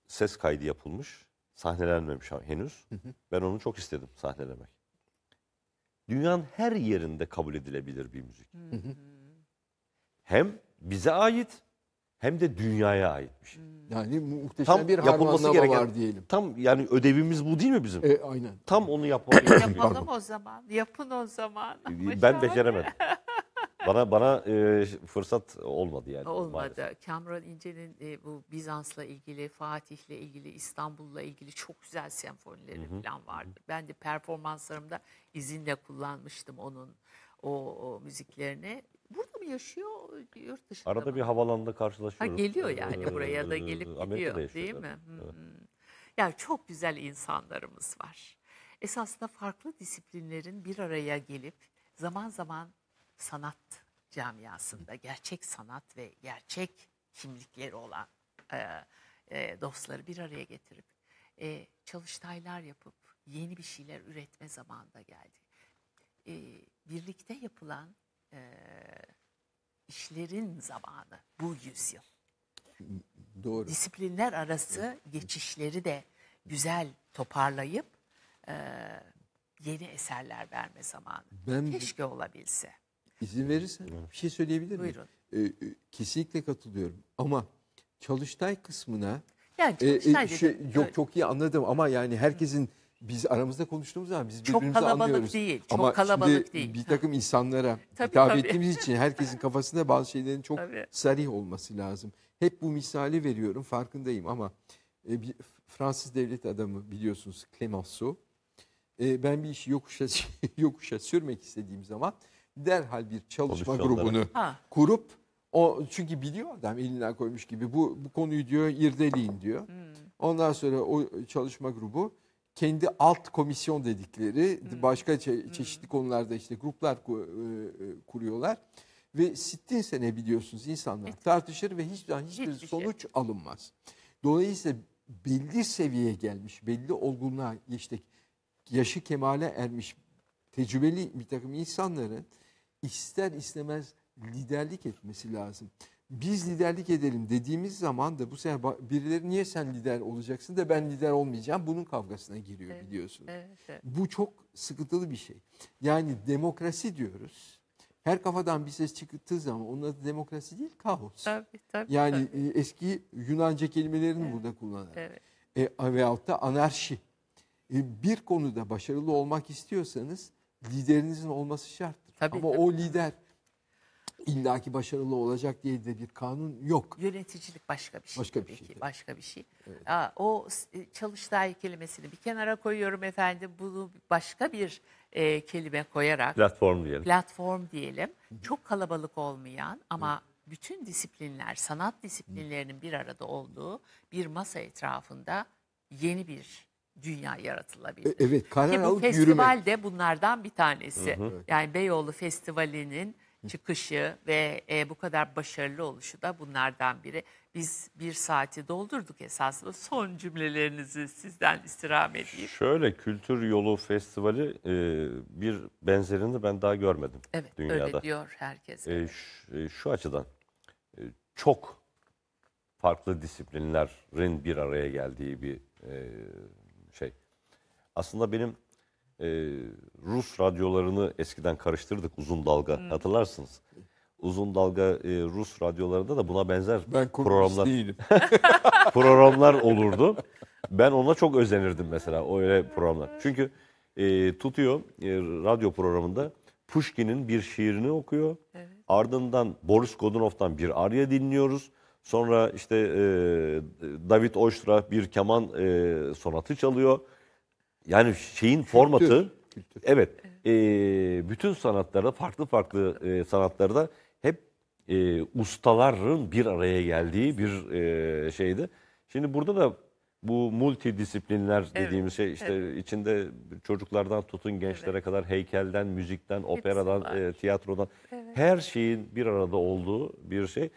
ses kaydı yapılmış. Sahnelenmemiş henüz. Ben onu çok istedim sahnelemek. Dünyanın her yerinde kabul edilebilir bir müzik. Hmm hem bize ait hem de dünyaya ait bir şey. Yani muhteşem Tam bir harmanlama gereken var diyelim. Tam yani ödevimiz bu değil mi bizim? E, aynen. Tam onu yapmamız Yapalım o zaman. Yapın o zaman. E, ben beceremedim. bana bana e, fırsat olmadı yani. Olmadı. Maalesef. Kamran İnce'nin e, bu Bizans'la ilgili, Fatih'le ilgili, İstanbul'la ilgili çok güzel senfonileri Hı-hı. falan vardı. Hı-hı. Ben de performanslarımda izinle kullanmıştım onun o, o müziklerini. Burada mı yaşıyor, yurt dışında Arada mı? bir havalanda Ha, karşılaşıyoruz. geliyor ee, yani buraya da gelip gidiyor Amerika'da değil mi? Evet. Hmm. Yani çok güzel insanlarımız var. Esasında farklı disiplinlerin bir araya gelip zaman zaman sanat camiasında gerçek sanat ve gerçek kimlikleri olan e, e, dostları bir araya getirip e, çalıştaylar yapıp yeni bir şeyler üretme zamanı da geldi e, birlikte yapılan e, işlerin zamanı bu yüzyıl. Doğru. Disiplinler arası geçişleri de güzel toparlayıp e, yeni eserler verme zamanı. Ben Keşke olabilse. İzin verirsen bir şey söyleyebilir miyim? Buyurun. Ee, e, kesinlikle katılıyorum ama çalıştay kısmına yani çalıştay e, e, şey, dedim. yok çok iyi anladım ama yani herkesin Hı biz aramızda konuştuğumuz zaman biz birbirimizi çok anlıyoruz. Değil, çok Ama kalabalık şimdi değil. bir takım insanlara tabii, hitap tabii. ettiğimiz için herkesin kafasında bazı şeylerin çok tabii. sarih olması lazım. Hep bu misali veriyorum farkındayım ama e, bir Fransız devlet adamı biliyorsunuz Clemenceau. E, ben bir işi yokuşa, yokuşa sürmek istediğim zaman derhal bir çalışma grubunu ha. kurup o çünkü biliyor adam elinden koymuş gibi bu, bu konuyu diyor irdeleyin diyor. Hmm. Ondan sonra o çalışma grubu kendi alt komisyon dedikleri hmm. başka çe- çeşitli konularda işte gruplar ku- e, e, kuruyorlar. Ve sittin sene biliyorsunuz insanlar evet. tartışır ve hiçbir, hiçbir, hiçbir şey. sonuç şey. alınmaz. Dolayısıyla belli seviyeye gelmiş, belli olgunluğa geçtik, yaşı kemale ermiş tecrübeli bir takım insanların ister istemez liderlik etmesi lazım biz liderlik edelim dediğimiz zaman da bu sefer birileri niye sen lider olacaksın da ben lider olmayacağım bunun kavgasına giriyor evet, biliyorsunuz. Evet, evet. Bu çok sıkıntılı bir şey. Yani demokrasi diyoruz. Her kafadan bir ses çıktığı zaman onun adı demokrasi değil kaos. Tabii, tabii, yani tabii. E, eski Yunanca kelimelerini evet, burada kullanarak. Evet. E, veyahut da anarşi. E, bir konuda başarılı olmak istiyorsanız liderinizin olması şarttır. Tabii, Ama tabii. o lider illaki başarılı olacak diye de bir kanun yok. Yöneticilik başka bir şey. Başka bir şey. başka bir şey. Evet. Aa, o e, çalıştay kelimesini bir kenara koyuyorum efendim. Bunu başka bir e, kelime koyarak platform diyelim. Platform diyelim. Çok kalabalık olmayan ama Hı. bütün disiplinler, sanat disiplinlerinin bir arada olduğu bir masa etrafında yeni bir dünya yaratılabilir. E, evet, karar Ki bu alıp festival yürümek. de bunlardan bir tanesi. Hı hı. Yani Beyoğlu Festivali'nin çıkışı ve e, bu kadar başarılı oluşu da bunlardan biri. Biz bir saati doldurduk esasında. Son cümlelerinizi sizden istirham edeyim. Şöyle Kültür Yolu Festivali e, bir benzerini ben daha görmedim evet, dünyada. Evet öyle diyor herkes. E, şu, e, şu açıdan e, çok farklı disiplinlerin bir araya geldiği bir e, şey. Aslında benim e, Rus radyolarını eskiden karıştırdık uzun dalga hmm. hatırlarsınız. Uzun dalga e, Rus radyolarında da buna benzer ben programlar programlar olurdu. Ben ona çok özenirdim mesela o öyle programlar. Çünkü e, tutuyor e, radyo programında Pushkin'in bir şiirini okuyor. Evet. Ardından Boris Godunov'tan bir arya dinliyoruz. Sonra işte e, David Oistrakh bir keman e, sonatı çalıyor yani şeyin formatı Kültür. evet e, bütün sanatlarda farklı farklı e, sanatlarda hep e, ustaların bir araya geldiği bir e, şeydi. Şimdi burada da bu multidisiplinler evet, dediğimiz şey işte evet. içinde çocuklardan tutun gençlere evet. kadar heykelden, müzikten, operadan, e, tiyatrodan evet. her şeyin bir arada olduğu bir şey.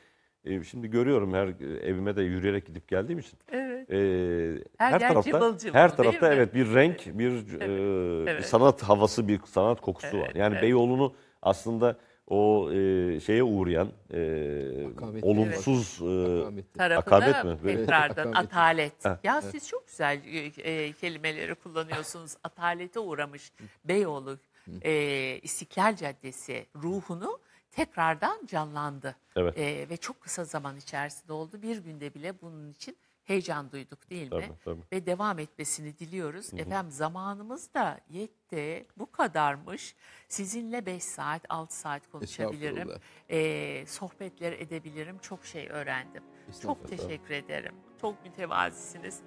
E, şimdi görüyorum her evime de yürüyerek gidip geldiğim için. Evet e, her, her tarafta cıbıl cıbıl, her tarafta evet bir renk, bir evet. E, evet. sanat havası, bir sanat kokusu evet, var. Yani evet. Beyoğlu'nu aslında o e, şeye uğrayan e, olumsuz evet. e, akabet, mi? Tekrardan atalet. Ya evet. siz çok güzel e, e, kelimeleri kullanıyorsunuz. Atalete uğramış Beyoğlu e, İstiklal Caddesi ruhunu tekrardan canlandı. Evet. E, ve çok kısa zaman içerisinde oldu. Bir günde bile bunun için heyecan duyduk değil mi? Tabii, Ve devam etmesini diliyoruz. Hı hı. Efendim zamanımız da yetti. Bu kadarmış. Sizinle 5 saat, 6 saat konuşabilirim. E, sohbetler edebilirim. Çok şey öğrendim. Çok teşekkür ederim. Çok mütevazisiniz.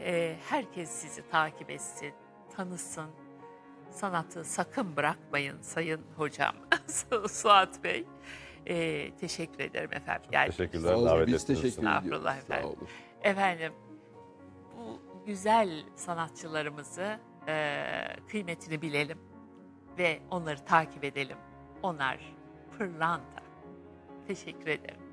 E, herkes sizi takip etsin, tanısın. Sanatı sakın bırakmayın sayın hocam Suat Bey. E, teşekkür ederim efendim. Çok teşekkürler davet ettiniz. Biz teşekkür ediyoruz. Sağ olun. Efendim bu güzel sanatçılarımızı e, kıymetini bilelim ve onları takip edelim. Onlar pırlanta. Teşekkür ederim.